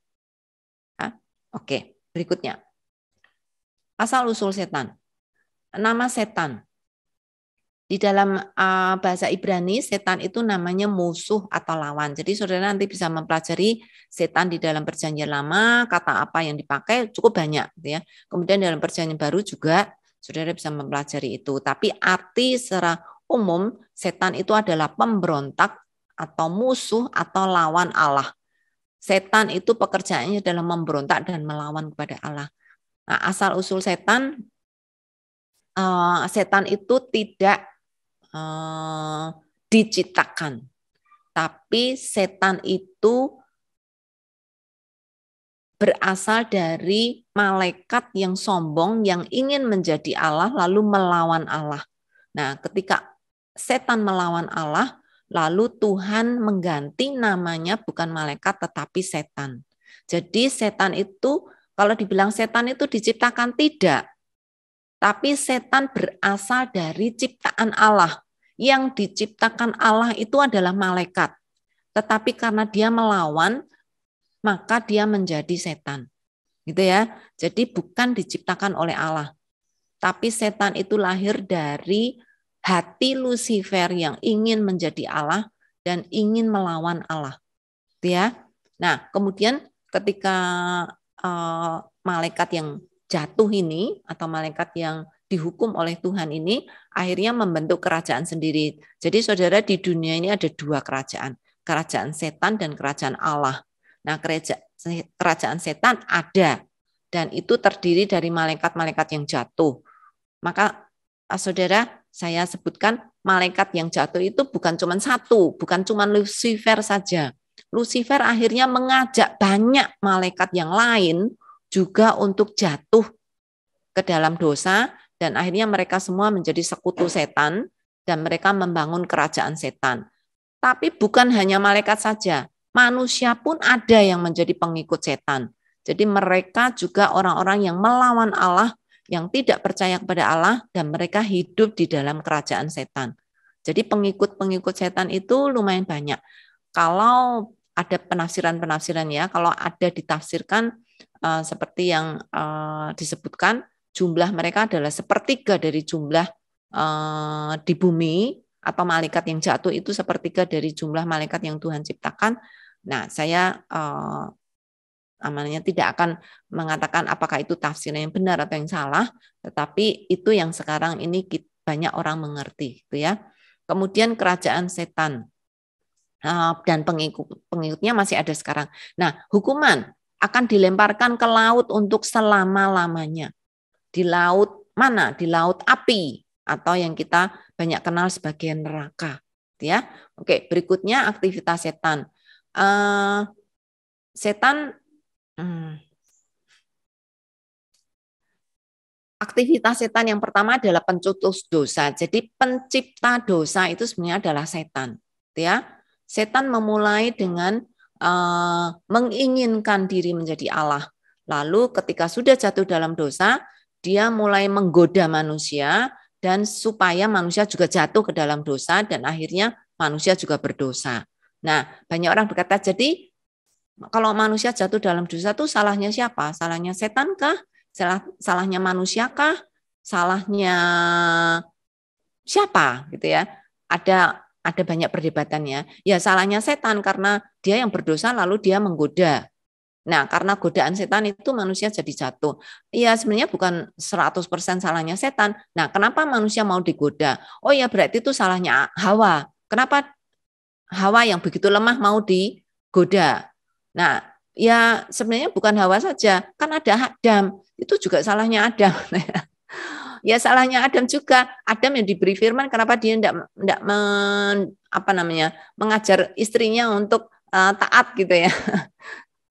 Ya, oke, berikutnya. Asal usul setan. Nama setan. Di dalam uh, bahasa Ibrani, setan itu namanya musuh atau lawan. Jadi saudara nanti bisa mempelajari setan di dalam perjanjian lama, kata apa yang dipakai cukup banyak. Gitu ya. Kemudian dalam perjanjian baru juga Saudara bisa mempelajari itu. Tapi arti secara umum setan itu adalah pemberontak atau musuh atau lawan Allah. Setan itu pekerjaannya adalah memberontak dan melawan kepada Allah. Nah, asal usul setan, uh, setan itu tidak uh, diciptakan, tapi setan itu berasal dari malaikat yang sombong yang ingin menjadi Allah lalu melawan Allah. Nah, ketika setan melawan Allah, lalu Tuhan mengganti namanya bukan malaikat tetapi setan. Jadi setan itu kalau dibilang setan itu diciptakan tidak, tapi setan berasal dari ciptaan Allah. Yang diciptakan Allah itu adalah malaikat. Tetapi karena dia melawan, maka dia menjadi setan. Gitu ya. Jadi bukan diciptakan oleh Allah. Tapi setan itu lahir dari hati Lucifer yang ingin menjadi Allah dan ingin melawan Allah. Gitu ya. Nah, kemudian ketika uh, malaikat yang jatuh ini atau malaikat yang dihukum oleh Tuhan ini akhirnya membentuk kerajaan sendiri. Jadi saudara di dunia ini ada dua kerajaan, kerajaan setan dan kerajaan Allah. Nah, kerajaan, kerajaan setan ada dan itu terdiri dari malaikat-malaikat yang jatuh. Maka ah, saudara, saya sebutkan malaikat yang jatuh itu bukan cuma satu, bukan cuma Lucifer saja. Lucifer akhirnya mengajak banyak malaikat yang lain juga untuk jatuh ke dalam dosa dan akhirnya mereka semua menjadi sekutu setan dan mereka membangun kerajaan setan. Tapi bukan hanya malaikat saja, manusia pun ada yang menjadi pengikut setan. Jadi mereka juga orang-orang yang melawan Allah, yang tidak percaya kepada Allah, dan mereka hidup di dalam kerajaan setan. Jadi pengikut-pengikut setan itu lumayan banyak. Kalau ada penafsiran-penafsiran ya, kalau ada ditafsirkan uh, seperti yang uh, disebutkan, jumlah mereka adalah sepertiga dari jumlah uh, di bumi atau malaikat yang jatuh itu sepertiga dari jumlah malaikat yang Tuhan ciptakan Nah, saya eh, amannya tidak akan mengatakan apakah itu tafsirnya yang benar atau yang salah, tetapi itu yang sekarang ini banyak orang mengerti, gitu ya. Kemudian kerajaan setan eh, dan pengikut, pengikutnya masih ada sekarang. Nah, hukuman akan dilemparkan ke laut untuk selama-lamanya. Di laut mana? Di laut api atau yang kita banyak kenal sebagai neraka, gitu ya. Oke, berikutnya aktivitas setan uh, setan hmm, aktivitas setan yang pertama adalah pencetus dosa. Jadi pencipta dosa itu sebenarnya adalah setan, ya. Setan memulai dengan uh, menginginkan diri menjadi Allah. Lalu ketika sudah jatuh dalam dosa, dia mulai menggoda manusia dan supaya manusia juga jatuh ke dalam dosa dan akhirnya manusia juga berdosa. Nah, banyak orang berkata, jadi kalau manusia jatuh dalam dosa itu salahnya siapa? Salahnya setankah? Salah, salahnya manusiakah? Salahnya siapa? Gitu ya. Ada ada banyak perdebatannya. Ya salahnya setan karena dia yang berdosa lalu dia menggoda. Nah, karena godaan setan itu manusia jadi jatuh. Iya, sebenarnya bukan 100% salahnya setan. Nah, kenapa manusia mau digoda? Oh ya, berarti itu salahnya Hawa. Kenapa hawa yang begitu lemah mau digoda. Nah, ya sebenarnya bukan hawa saja, kan ada Adam. Itu juga salahnya Adam. (laughs) ya salahnya Adam juga. Adam yang diberi firman kenapa dia tidak tidak apa namanya? mengajar istrinya untuk uh, taat gitu ya. (laughs)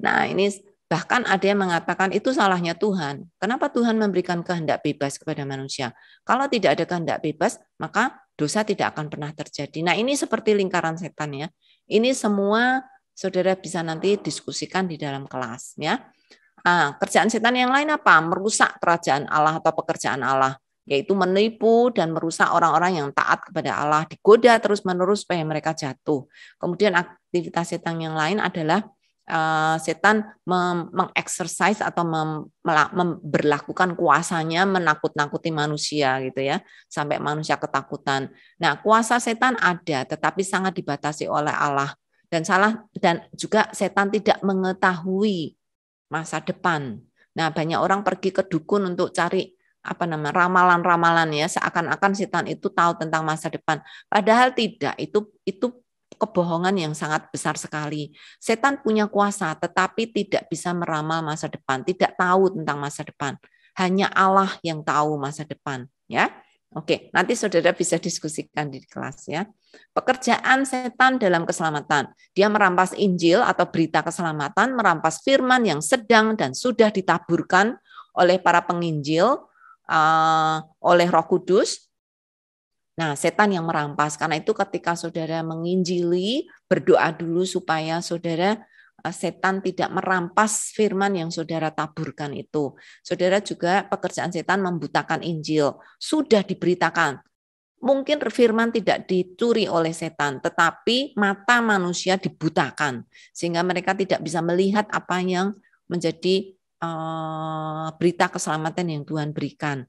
Nah, ini bahkan ada yang mengatakan itu salahnya Tuhan. Kenapa Tuhan memberikan kehendak bebas kepada manusia? Kalau tidak ada kehendak bebas, maka dosa tidak akan pernah terjadi. Nah, ini seperti lingkaran setan ya. Ini semua saudara bisa nanti diskusikan di dalam kelas ya. Ah, kerjaan setan yang lain apa? Merusak kerajaan Allah atau pekerjaan Allah, yaitu menipu dan merusak orang-orang yang taat kepada Allah, digoda terus-menerus supaya mereka jatuh. Kemudian aktivitas setan yang lain adalah uh, setan mengeksersis atau memberlakukan mem, kuasanya menakut-nakuti manusia gitu ya sampai manusia ketakutan. Nah, kuasa setan ada tetapi sangat dibatasi oleh Allah dan salah dan juga setan tidak mengetahui masa depan. Nah, banyak orang pergi ke dukun untuk cari apa nama ramalan-ramalan ya seakan-akan setan itu tahu tentang masa depan padahal tidak itu itu kebohongan yang sangat besar sekali. Setan punya kuasa, tetapi tidak bisa meramal masa depan, tidak tahu tentang masa depan. Hanya Allah yang tahu masa depan, ya. Oke, nanti saudara bisa diskusikan di kelas ya. Pekerjaan setan dalam keselamatan. Dia merampas Injil atau berita keselamatan, merampas firman yang sedang dan sudah ditaburkan oleh para penginjil, uh, oleh Roh Kudus Nah, setan yang merampas. Karena itu ketika saudara menginjili, berdoa dulu supaya saudara eh, setan tidak merampas firman yang saudara taburkan itu. Saudara juga pekerjaan setan membutakan Injil. Sudah diberitakan. Mungkin firman tidak dicuri oleh setan, tetapi mata manusia dibutakan. Sehingga mereka tidak bisa melihat apa yang menjadi eh, berita keselamatan yang Tuhan berikan.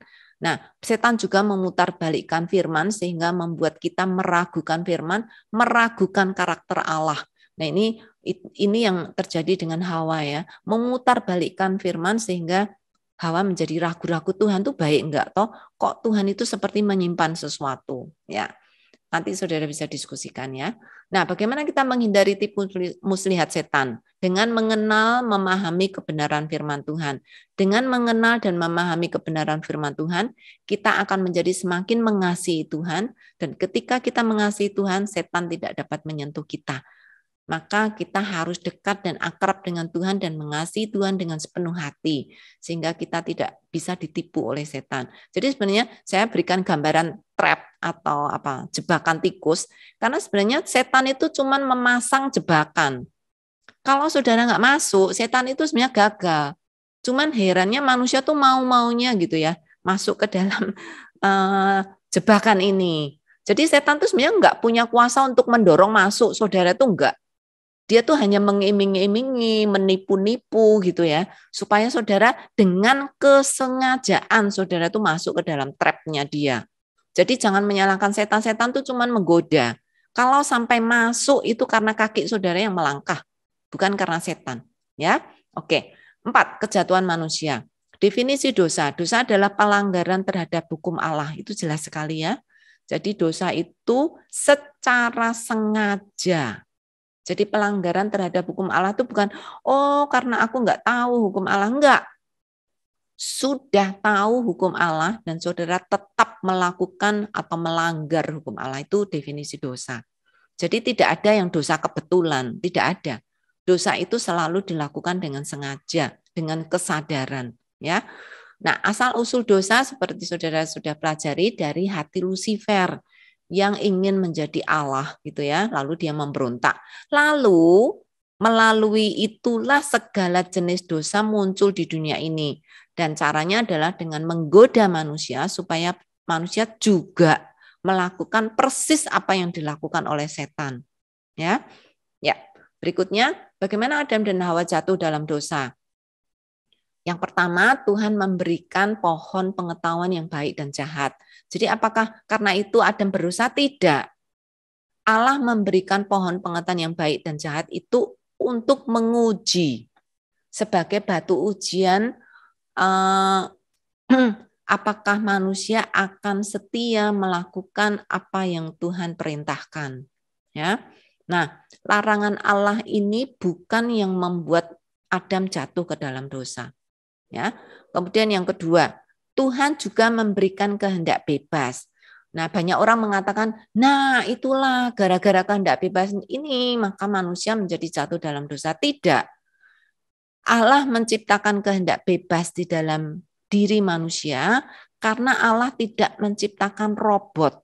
Nah, setan juga memutar balikkan firman sehingga membuat kita meragukan firman, meragukan karakter Allah. Nah, ini ini yang terjadi dengan Hawa ya, balikkan firman sehingga Hawa menjadi ragu-ragu Tuhan tuh baik enggak toh? Kok Tuhan itu seperti menyimpan sesuatu, ya. Nanti saudara bisa diskusikan ya. Nah, bagaimana kita menghindari tipu muslihat setan? Dengan mengenal, memahami kebenaran firman Tuhan. Dengan mengenal dan memahami kebenaran firman Tuhan, kita akan menjadi semakin mengasihi Tuhan. Dan ketika kita mengasihi Tuhan, setan tidak dapat menyentuh kita maka kita harus dekat dan akrab dengan Tuhan dan mengasihi Tuhan dengan sepenuh hati sehingga kita tidak bisa ditipu oleh setan. Jadi sebenarnya saya berikan gambaran trap atau apa jebakan tikus karena sebenarnya setan itu cuman memasang jebakan. Kalau saudara nggak masuk, setan itu sebenarnya gagal. Cuman herannya manusia tuh mau-maunya gitu ya masuk ke dalam uh, (laughs) jebakan ini. Jadi setan tuh sebenarnya nggak punya kuasa untuk mendorong masuk saudara tuh nggak dia tuh hanya mengiming-imingi, menipu-nipu gitu ya, supaya saudara dengan kesengajaan saudara tuh masuk ke dalam trapnya dia. Jadi jangan menyalahkan setan-setan tuh cuman menggoda. Kalau sampai masuk itu karena kaki saudara yang melangkah, bukan karena setan. Ya, oke. Empat, kejatuhan manusia. Definisi dosa. Dosa adalah pelanggaran terhadap hukum Allah. Itu jelas sekali ya. Jadi dosa itu secara sengaja jadi pelanggaran terhadap hukum Allah itu bukan, oh karena aku nggak tahu hukum Allah. Enggak. Sudah tahu hukum Allah dan saudara tetap melakukan atau melanggar hukum Allah itu definisi dosa. Jadi tidak ada yang dosa kebetulan, tidak ada. Dosa itu selalu dilakukan dengan sengaja, dengan kesadaran, ya. Nah, asal usul dosa seperti saudara sudah pelajari dari hati Lucifer yang ingin menjadi Allah gitu ya, lalu dia memberontak. Lalu melalui itulah segala jenis dosa muncul di dunia ini dan caranya adalah dengan menggoda manusia supaya manusia juga melakukan persis apa yang dilakukan oleh setan. Ya. Ya. Berikutnya, bagaimana Adam dan Hawa jatuh dalam dosa? Yang pertama, Tuhan memberikan pohon pengetahuan yang baik dan jahat. Jadi apakah karena itu Adam berusaha? Tidak. Allah memberikan pohon pengetahuan yang baik dan jahat itu untuk menguji sebagai batu ujian Uh, (clears throat) apakah manusia akan setia melakukan apa yang Tuhan perintahkan. Ya. Nah, larangan Allah ini bukan yang membuat Adam jatuh ke dalam dosa ya. Kemudian yang kedua, Tuhan juga memberikan kehendak bebas. Nah, banyak orang mengatakan, "Nah, itulah gara-gara kehendak bebas ini, maka manusia menjadi jatuh dalam dosa." Tidak. Allah menciptakan kehendak bebas di dalam diri manusia karena Allah tidak menciptakan robot.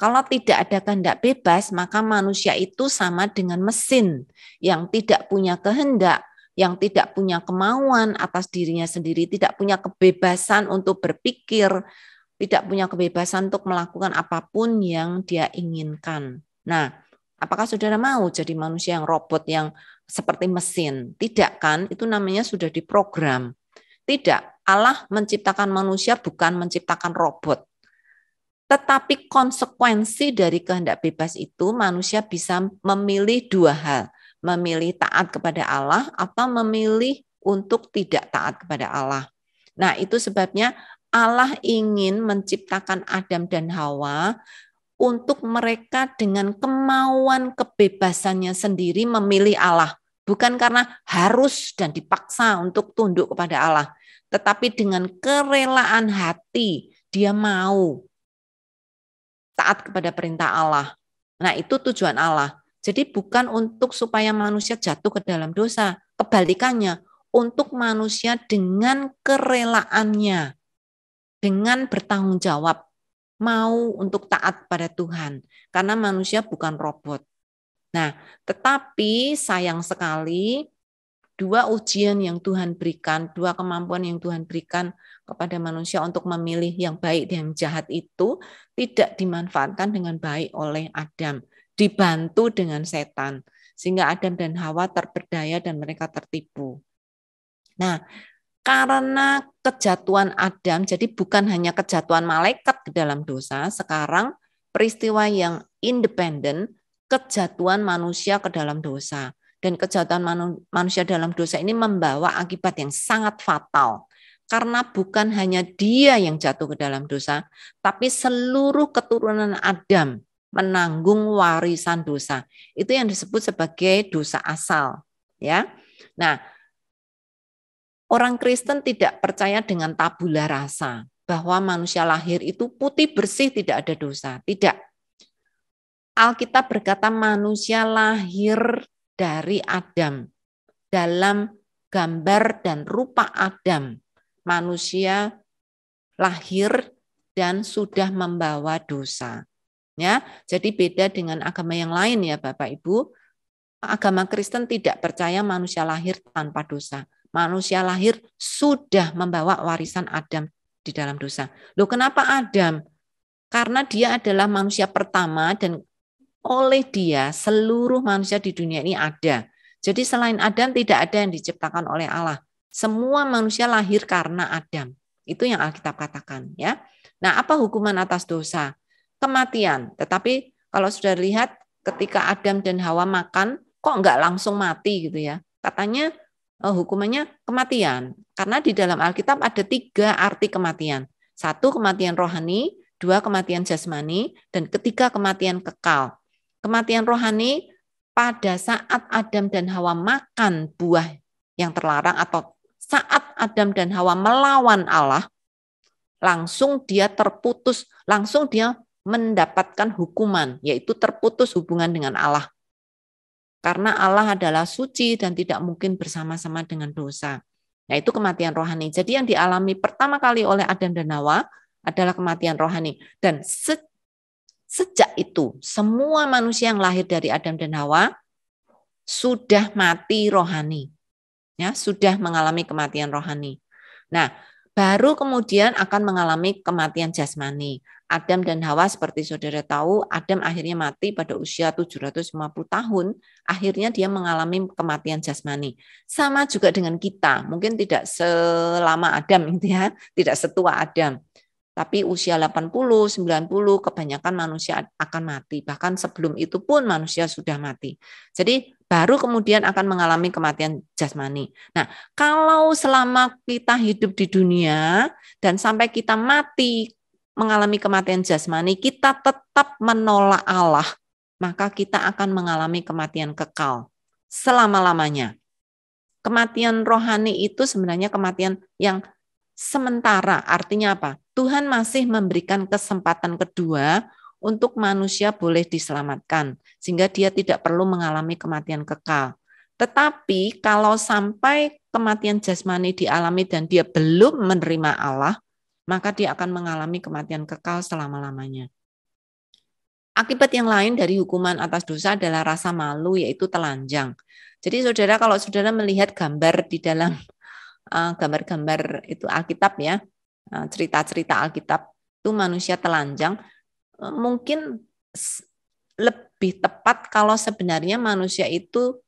Kalau tidak ada kehendak bebas, maka manusia itu sama dengan mesin yang tidak punya kehendak, yang tidak punya kemauan atas dirinya sendiri, tidak punya kebebasan untuk berpikir, tidak punya kebebasan untuk melakukan apapun yang dia inginkan. Nah, apakah saudara mau jadi manusia yang robot yang seperti mesin? Tidak kan? Itu namanya sudah diprogram. Tidak, Allah menciptakan manusia bukan menciptakan robot. Tetapi konsekuensi dari kehendak bebas itu manusia bisa memilih dua hal memilih taat kepada Allah atau memilih untuk tidak taat kepada Allah. Nah, itu sebabnya Allah ingin menciptakan Adam dan Hawa untuk mereka dengan kemauan kebebasannya sendiri memilih Allah, bukan karena harus dan dipaksa untuk tunduk kepada Allah, tetapi dengan kerelaan hati dia mau taat kepada perintah Allah. Nah, itu tujuan Allah. Jadi bukan untuk supaya manusia jatuh ke dalam dosa. Kebalikannya, untuk manusia dengan kerelaannya, dengan bertanggung jawab, mau untuk taat pada Tuhan. Karena manusia bukan robot. Nah, tetapi sayang sekali dua ujian yang Tuhan berikan, dua kemampuan yang Tuhan berikan kepada manusia untuk memilih yang baik dan yang jahat itu tidak dimanfaatkan dengan baik oleh Adam dibantu dengan setan sehingga Adam dan Hawa terberdaya dan mereka tertipu. Nah, karena kejatuhan Adam, jadi bukan hanya kejatuhan malaikat ke dalam dosa, sekarang peristiwa yang independen, kejatuhan manusia ke dalam dosa. Dan kejatuhan manusia dalam dosa ini membawa akibat yang sangat fatal. Karena bukan hanya dia yang jatuh ke dalam dosa, tapi seluruh keturunan Adam menanggung warisan dosa. Itu yang disebut sebagai dosa asal, ya. Nah, orang Kristen tidak percaya dengan tabula rasa bahwa manusia lahir itu putih bersih tidak ada dosa. Tidak. Alkitab berkata manusia lahir dari Adam dalam gambar dan rupa Adam. Manusia lahir dan sudah membawa dosa. Ya, jadi beda dengan agama yang lain ya Bapak Ibu. Agama Kristen tidak percaya manusia lahir tanpa dosa. Manusia lahir sudah membawa warisan Adam di dalam dosa. Loh kenapa Adam? Karena dia adalah manusia pertama dan oleh dia seluruh manusia di dunia ini ada. Jadi selain Adam tidak ada yang diciptakan oleh Allah. Semua manusia lahir karena Adam. Itu yang Alkitab katakan ya. Nah, apa hukuman atas dosa? kematian. Tetapi kalau sudah lihat ketika Adam dan Hawa makan, kok nggak langsung mati gitu ya? Katanya eh, hukumannya kematian. Karena di dalam Alkitab ada tiga arti kematian. Satu kematian rohani, dua kematian jasmani, dan ketiga kematian kekal. Kematian rohani pada saat Adam dan Hawa makan buah yang terlarang atau saat Adam dan Hawa melawan Allah, langsung dia terputus, langsung dia mendapatkan hukuman, yaitu terputus hubungan dengan Allah. Karena Allah adalah suci dan tidak mungkin bersama-sama dengan dosa, Nah, itu kematian rohani. Jadi yang dialami pertama kali oleh Adam dan Hawa adalah kematian rohani. Dan se sejak itu, semua manusia yang lahir dari Adam dan Hawa sudah mati rohani. Ya, sudah mengalami kematian rohani. Nah, baru kemudian akan mengalami kematian jasmani. Adam dan Hawa seperti saudara tahu, Adam akhirnya mati pada usia 750 tahun, akhirnya dia mengalami kematian jasmani. Sama juga dengan kita, mungkin tidak selama Adam gitu ya, tidak setua Adam. Tapi usia 80, 90 kebanyakan manusia akan mati, bahkan sebelum itu pun manusia sudah mati. Jadi baru kemudian akan mengalami kematian jasmani. Nah, kalau selama kita hidup di dunia dan sampai kita mati mengalami kematian jasmani, kita tetap menolak Allah, maka kita akan mengalami kematian kekal selama-lamanya. Kematian rohani itu sebenarnya kematian yang sementara, artinya apa? Tuhan masih memberikan kesempatan kedua untuk manusia boleh diselamatkan, sehingga dia tidak perlu mengalami kematian kekal. Tetapi kalau sampai kematian jasmani dialami dan dia belum menerima Allah, maka dia akan mengalami kematian kekal selama-lamanya. Akibat yang lain dari hukuman atas dosa adalah rasa malu, yaitu telanjang. Jadi saudara, kalau saudara melihat gambar di dalam gambar (laughs) eh, gambar-gambar itu Alkitab ya, cerita eh, cerita-cerita Alkitab itu manusia telanjang, uh, mungkin lebih tepat kalau sebenarnya manusia itu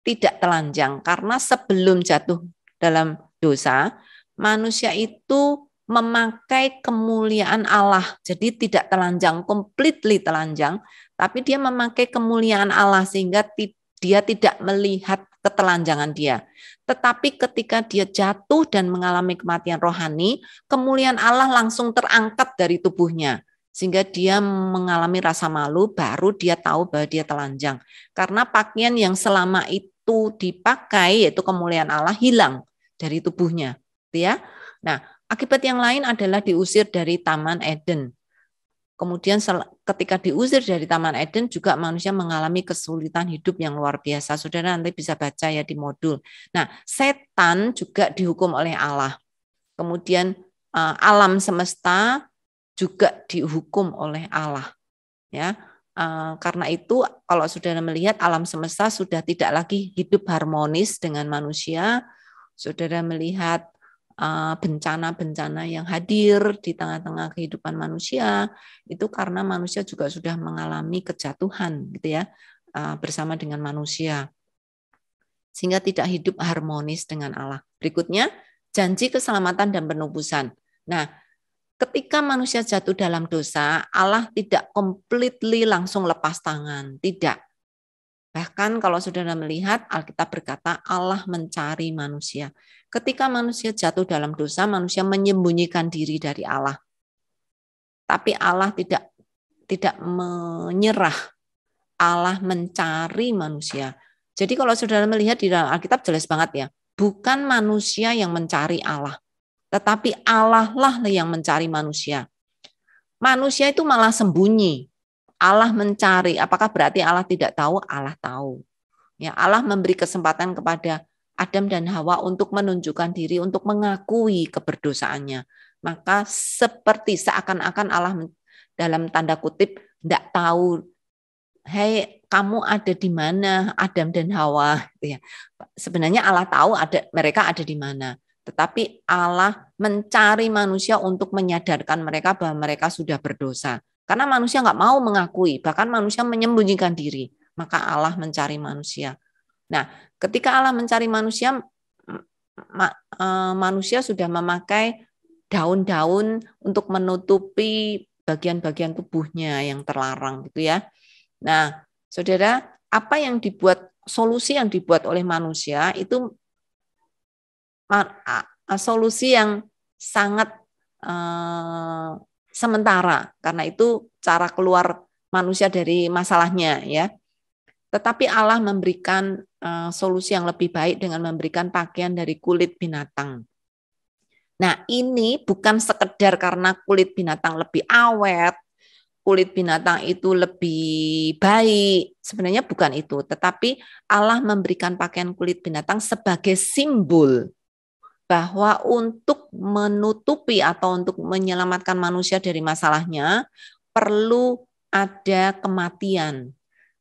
tidak telanjang karena sebelum jatuh dalam dosa manusia itu memakai kemuliaan Allah. Jadi tidak telanjang, completely telanjang, tapi dia memakai kemuliaan Allah sehingga dia tidak melihat ketelanjangan dia. Tetapi ketika dia jatuh dan mengalami kematian rohani, kemuliaan Allah langsung terangkat dari tubuhnya. Sehingga dia mengalami rasa malu, baru dia tahu bahwa dia telanjang. Karena pakaian yang selama itu dipakai, yaitu kemuliaan Allah, hilang dari tubuhnya. Gitu ya, Nah, Akibat yang lain adalah diusir dari Taman Eden. Kemudian ketika diusir dari Taman Eden juga manusia mengalami kesulitan hidup yang luar biasa. Saudara nanti bisa baca ya di modul. Nah, setan juga dihukum oleh Allah. Kemudian eh, alam semesta juga dihukum oleh Allah. Ya, eh, karena itu kalau saudara melihat alam semesta sudah tidak lagi hidup harmonis dengan manusia, saudara melihat Eh, bencana-bencana yang hadir di tengah-tengah kehidupan manusia itu karena manusia juga sudah mengalami kejatuhan gitu ya eh, bersama dengan manusia sehingga tidak hidup harmonis dengan Allah. Berikutnya janji keselamatan dan penebusan. Nah, ketika manusia jatuh dalam dosa, Allah tidak completely langsung lepas tangan, tidak. Bahkan kalau saudara melihat Alkitab berkata Allah mencari manusia. Ketika manusia jatuh dalam dosa, manusia menyembunyikan diri dari Allah. Tapi Allah tidak tidak menyerah. Allah mencari manusia. Jadi kalau saudara melihat di dalam Alkitab jelas banget ya, bukan manusia yang mencari Allah, tetapi Allah lah yang mencari manusia. Manusia itu malah sembunyi. Allah mencari, apakah berarti Allah tidak tahu? Allah tahu. Ya, Allah memberi kesempatan kepada Adam dan Hawa untuk menunjukkan diri, untuk mengakui keberdosaannya. Maka seperti seakan-akan Allah dalam tanda kutip tidak tahu, hei kamu ada di mana Adam dan Hawa. Gitu ya. Sebenarnya Allah tahu ada mereka ada di mana. Tetapi Allah mencari manusia untuk menyadarkan mereka bahwa mereka sudah berdosa. Karena manusia nggak mau mengakui, bahkan manusia menyembunyikan diri. Maka Allah mencari manusia. Nah, ketika Allah mencari manusia, ma uh, manusia sudah memakai daun-daun untuk menutupi bagian-bagian tubuhnya yang terlarang gitu ya. Nah, saudara, apa yang dibuat solusi yang dibuat oleh manusia itu solusi yang sangat eh, sementara karena itu cara keluar manusia dari masalahnya ya. Tetapi Allah memberikan eh, solusi yang lebih baik dengan memberikan pakaian dari kulit binatang. Nah, ini bukan sekedar karena kulit binatang lebih awet, kulit binatang itu lebih baik. Sebenarnya bukan itu, tetapi Allah memberikan pakaian kulit binatang sebagai simbol bahwa untuk menutupi atau untuk menyelamatkan manusia dari masalahnya perlu ada kematian.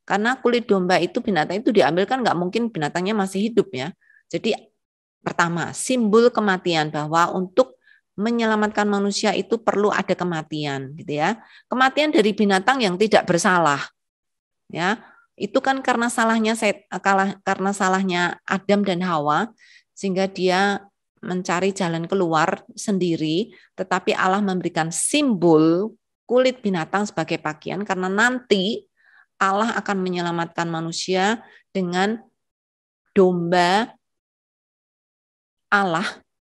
Karena kulit domba itu binatang itu diambil kan nggak mungkin binatangnya masih hidup ya. Jadi pertama simbol kematian bahwa untuk menyelamatkan manusia itu perlu ada kematian gitu ya. Kematian dari binatang yang tidak bersalah. Ya, itu kan karena salahnya karena salahnya Adam dan Hawa sehingga dia mencari jalan keluar sendiri, tetapi Allah memberikan simbol kulit binatang sebagai pakaian karena nanti Allah akan menyelamatkan manusia dengan domba Allah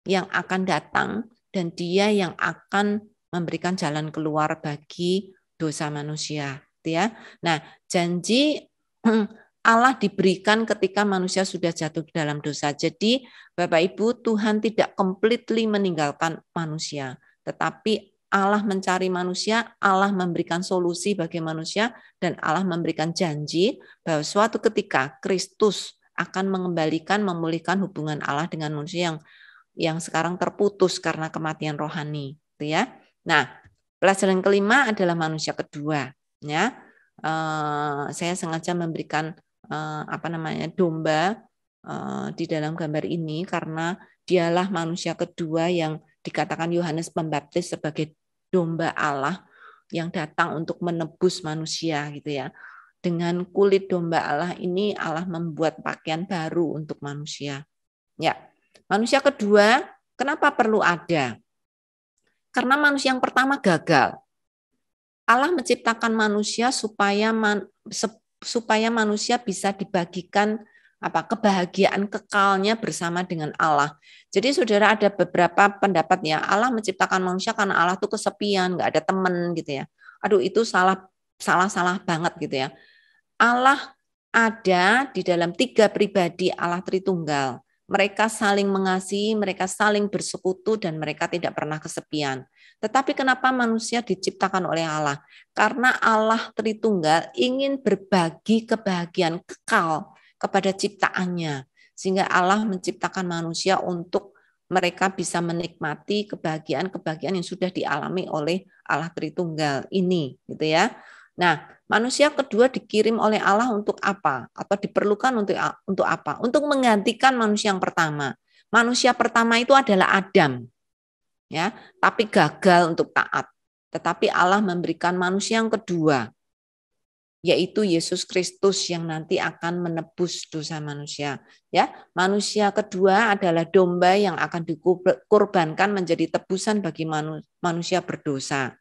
yang akan datang dan dia yang akan memberikan jalan keluar bagi dosa manusia gitu ya. Nah, janji (clears throat) eh, Allah diberikan ketika manusia sudah jatuh dalam dosa. Jadi Bapak Ibu, Tuhan tidak completely meninggalkan manusia, tetapi Allah mencari manusia, Allah memberikan solusi bagi manusia, dan Allah memberikan janji bahwa suatu ketika Kristus akan mengembalikan, memulihkan hubungan Allah dengan manusia yang yang sekarang terputus karena kematian rohani, gitu ya. Nah, pelajaran kelima adalah manusia kedua, ya. Uh, saya sengaja memberikan uh, apa namanya domba uh, di dalam gambar ini karena dialah manusia kedua yang dikatakan Yohanes Pembaptis sebagai domba Allah yang datang untuk menebus manusia gitu ya. Dengan kulit domba Allah ini Allah membuat pakaian baru untuk manusia. Ya. Manusia kedua kenapa perlu ada? Karena manusia yang pertama gagal. Allah menciptakan manusia supaya man, supaya manusia bisa dibagikan apa kebahagiaan kekalnya bersama dengan Allah. Jadi saudara ada beberapa pendapatnya Allah menciptakan manusia karena Allah tuh kesepian, nggak ada temen gitu ya. Aduh itu salah salah salah banget gitu ya. Allah ada di dalam tiga pribadi Allah Tritunggal. Mereka saling mengasihi, mereka saling bersekutu dan mereka tidak pernah kesepian. Tetapi kenapa manusia diciptakan oleh Allah? Karena Allah Tritunggal ingin berbagi kebahagiaan kekal kepada ciptaannya. Sehingga Allah menciptakan manusia untuk mereka bisa menikmati kebahagiaan-kebahagiaan yang sudah dialami oleh Allah Tritunggal ini, gitu ya. Nah, manusia kedua dikirim oleh Allah untuk apa? Atau diperlukan untuk untuk apa? Untuk menggantikan manusia yang pertama. Manusia pertama itu adalah Adam ya, tapi gagal untuk taat. Tetapi Allah memberikan manusia yang kedua, yaitu Yesus Kristus yang nanti akan menebus dosa manusia. Ya, manusia kedua adalah domba yang akan dikorbankan menjadi tebusan bagi manusia berdosa.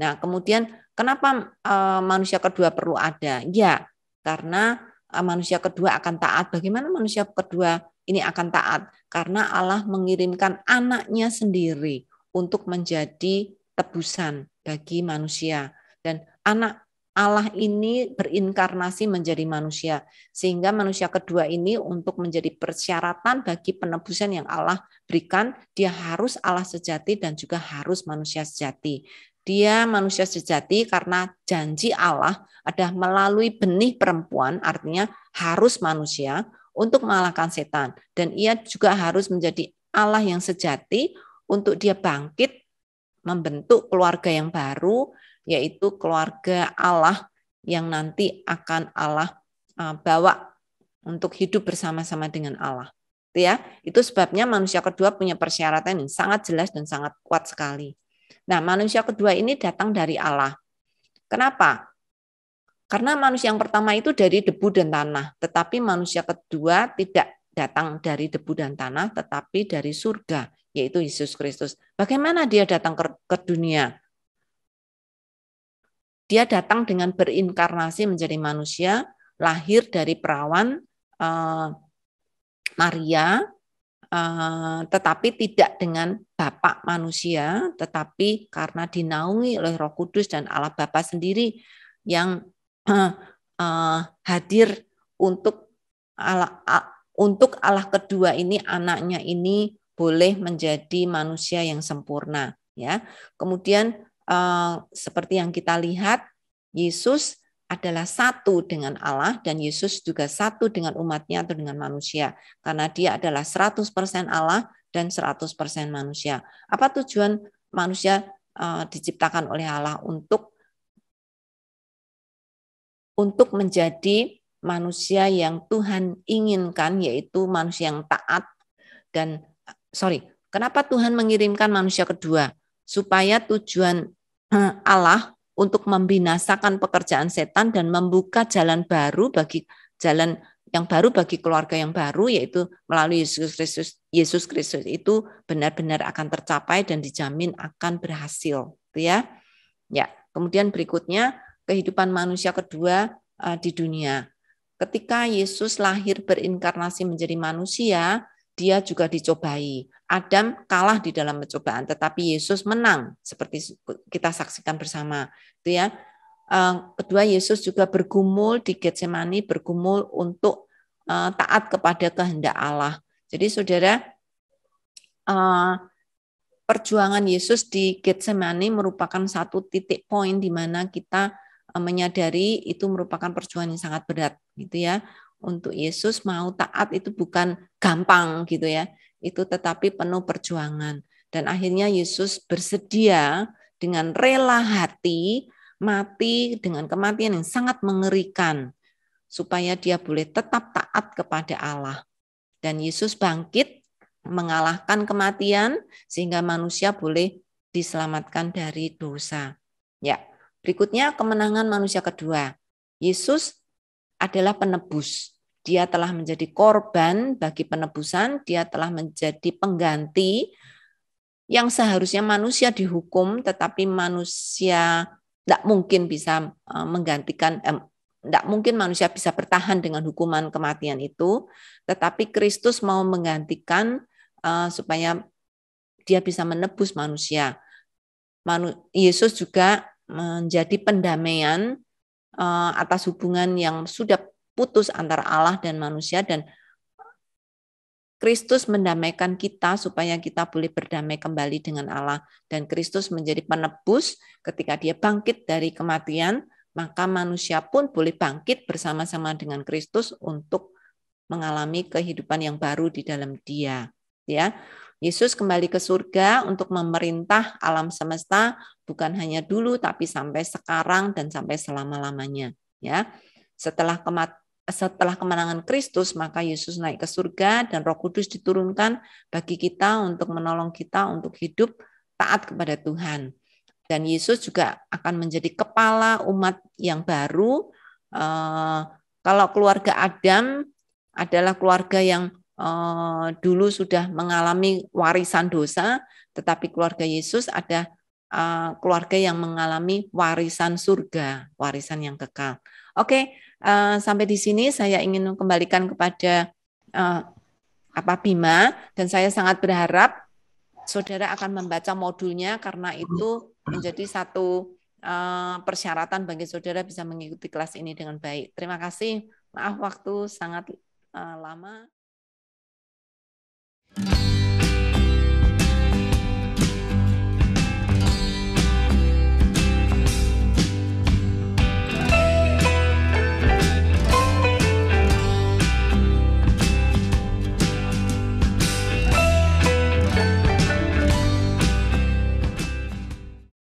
Nah, kemudian kenapa eh, manusia kedua perlu ada? Ya, karena eh, manusia kedua akan taat. Bagaimana manusia kedua ini akan taat karena Allah mengirimkan anaknya sendiri untuk menjadi tebusan bagi manusia dan anak Allah ini berinkarnasi menjadi manusia sehingga manusia kedua ini untuk menjadi persyaratan bagi penebusan yang Allah berikan dia harus Allah sejati dan juga harus manusia sejati dia manusia sejati karena janji Allah ada melalui benih perempuan, artinya harus manusia, untuk mengalahkan setan dan ia juga harus menjadi Allah yang sejati untuk dia bangkit membentuk keluarga yang baru yaitu keluarga Allah yang nanti akan Allah uh, bawa untuk hidup bersama-sama dengan Allah. Itu ya. Itu sebabnya manusia kedua punya persyaratan yang sangat jelas dan sangat kuat sekali. Nah, manusia kedua ini datang dari Allah. Kenapa? Karena manusia yang pertama itu dari debu dan tanah, tetapi manusia kedua tidak datang dari debu dan tanah, tetapi dari surga, yaitu Yesus Kristus. Bagaimana dia datang ke, ke dunia? Dia datang dengan berinkarnasi menjadi manusia, lahir dari perawan uh, Maria, uh, tetapi tidak dengan Bapak manusia, tetapi karena dinaungi oleh Roh Kudus dan Allah Bapa sendiri yang uh, hadir untuk Allah untuk Allah kedua ini anaknya ini boleh menjadi manusia yang sempurna ya. Kemudian uh, seperti yang kita lihat Yesus adalah satu dengan Allah dan Yesus juga satu dengan umatnya atau dengan manusia karena dia adalah 100% Allah dan 100% manusia. Apa tujuan manusia uh, diciptakan oleh Allah untuk untuk menjadi manusia yang Tuhan inginkan, yaitu manusia yang taat dan sorry, kenapa Tuhan mengirimkan manusia kedua? Supaya tujuan eh, Allah untuk membinasakan pekerjaan setan dan membuka jalan baru bagi jalan yang baru bagi keluarga yang baru yaitu melalui Yesus Kristus Yesus Kristus itu benar-benar akan tercapai dan dijamin akan berhasil gitu ya. Ya, kemudian berikutnya kehidupan manusia kedua eh, di dunia. Ketika Yesus lahir berinkarnasi menjadi manusia, dia juga dicobai. Adam kalah di dalam pencobaan, tetapi Yesus menang seperti kita saksikan bersama. Itu ya. Eh, kedua Yesus juga bergumul di Getsemani, bergumul untuk eh, taat kepada kehendak Allah. Jadi saudara, perjuangan Yesus di Getsemani merupakan satu titik poin di mana kita Eh, menyadari itu merupakan perjuangan yang sangat berat gitu ya. Untuk Yesus mau taat itu bukan gampang gitu ya. Itu tetapi penuh perjuangan dan akhirnya Yesus bersedia dengan rela hati mati dengan kematian yang sangat mengerikan supaya dia boleh tetap taat kepada Allah. Dan Yesus bangkit mengalahkan kematian sehingga manusia boleh diselamatkan dari dosa. Ya, Berikutnya kemenangan manusia kedua. Yesus adalah penebus. Dia telah menjadi korban bagi penebusan, dia telah menjadi pengganti yang seharusnya manusia dihukum tetapi manusia tidak mungkin bisa e, menggantikan eh, mungkin manusia bisa bertahan dengan hukuman kematian itu, tetapi Kristus mau menggantikan eh, supaya dia bisa menebus manusia. Manu Yesus juga menjadi pendamaian eh, atas hubungan yang sudah putus antara Allah dan manusia dan Kristus mendamaikan kita supaya kita boleh berdamai kembali dengan Allah dan Kristus menjadi penebus ketika dia bangkit dari kematian maka manusia pun boleh bangkit bersama-sama dengan Kristus untuk mengalami kehidupan yang baru di dalam dia ya Yesus kembali ke surga untuk memerintah alam semesta bukan hanya dulu tapi sampai sekarang dan sampai selama-lamanya ya. Setelah kemat setelah kemenangan Kristus, maka Yesus naik ke surga dan Roh Kudus diturunkan bagi kita untuk menolong kita untuk hidup taat kepada Tuhan. Dan Yesus juga akan menjadi kepala umat yang baru. Eh, kalau keluarga Adam adalah keluarga yang eh, dulu sudah mengalami warisan dosa, tetapi keluarga Yesus ada Eh, keluarga yang mengalami warisan surga, warisan yang kekal. Oke, eh, sampai di sini saya ingin kembalikan kepada eh, apa Bima dan saya sangat berharap saudara akan membaca modulnya karena itu menjadi satu persyaratan bagi saudara bisa mengikuti kelas ini dengan baik. Terima kasih. Maaf waktu sangat lama. Thank you.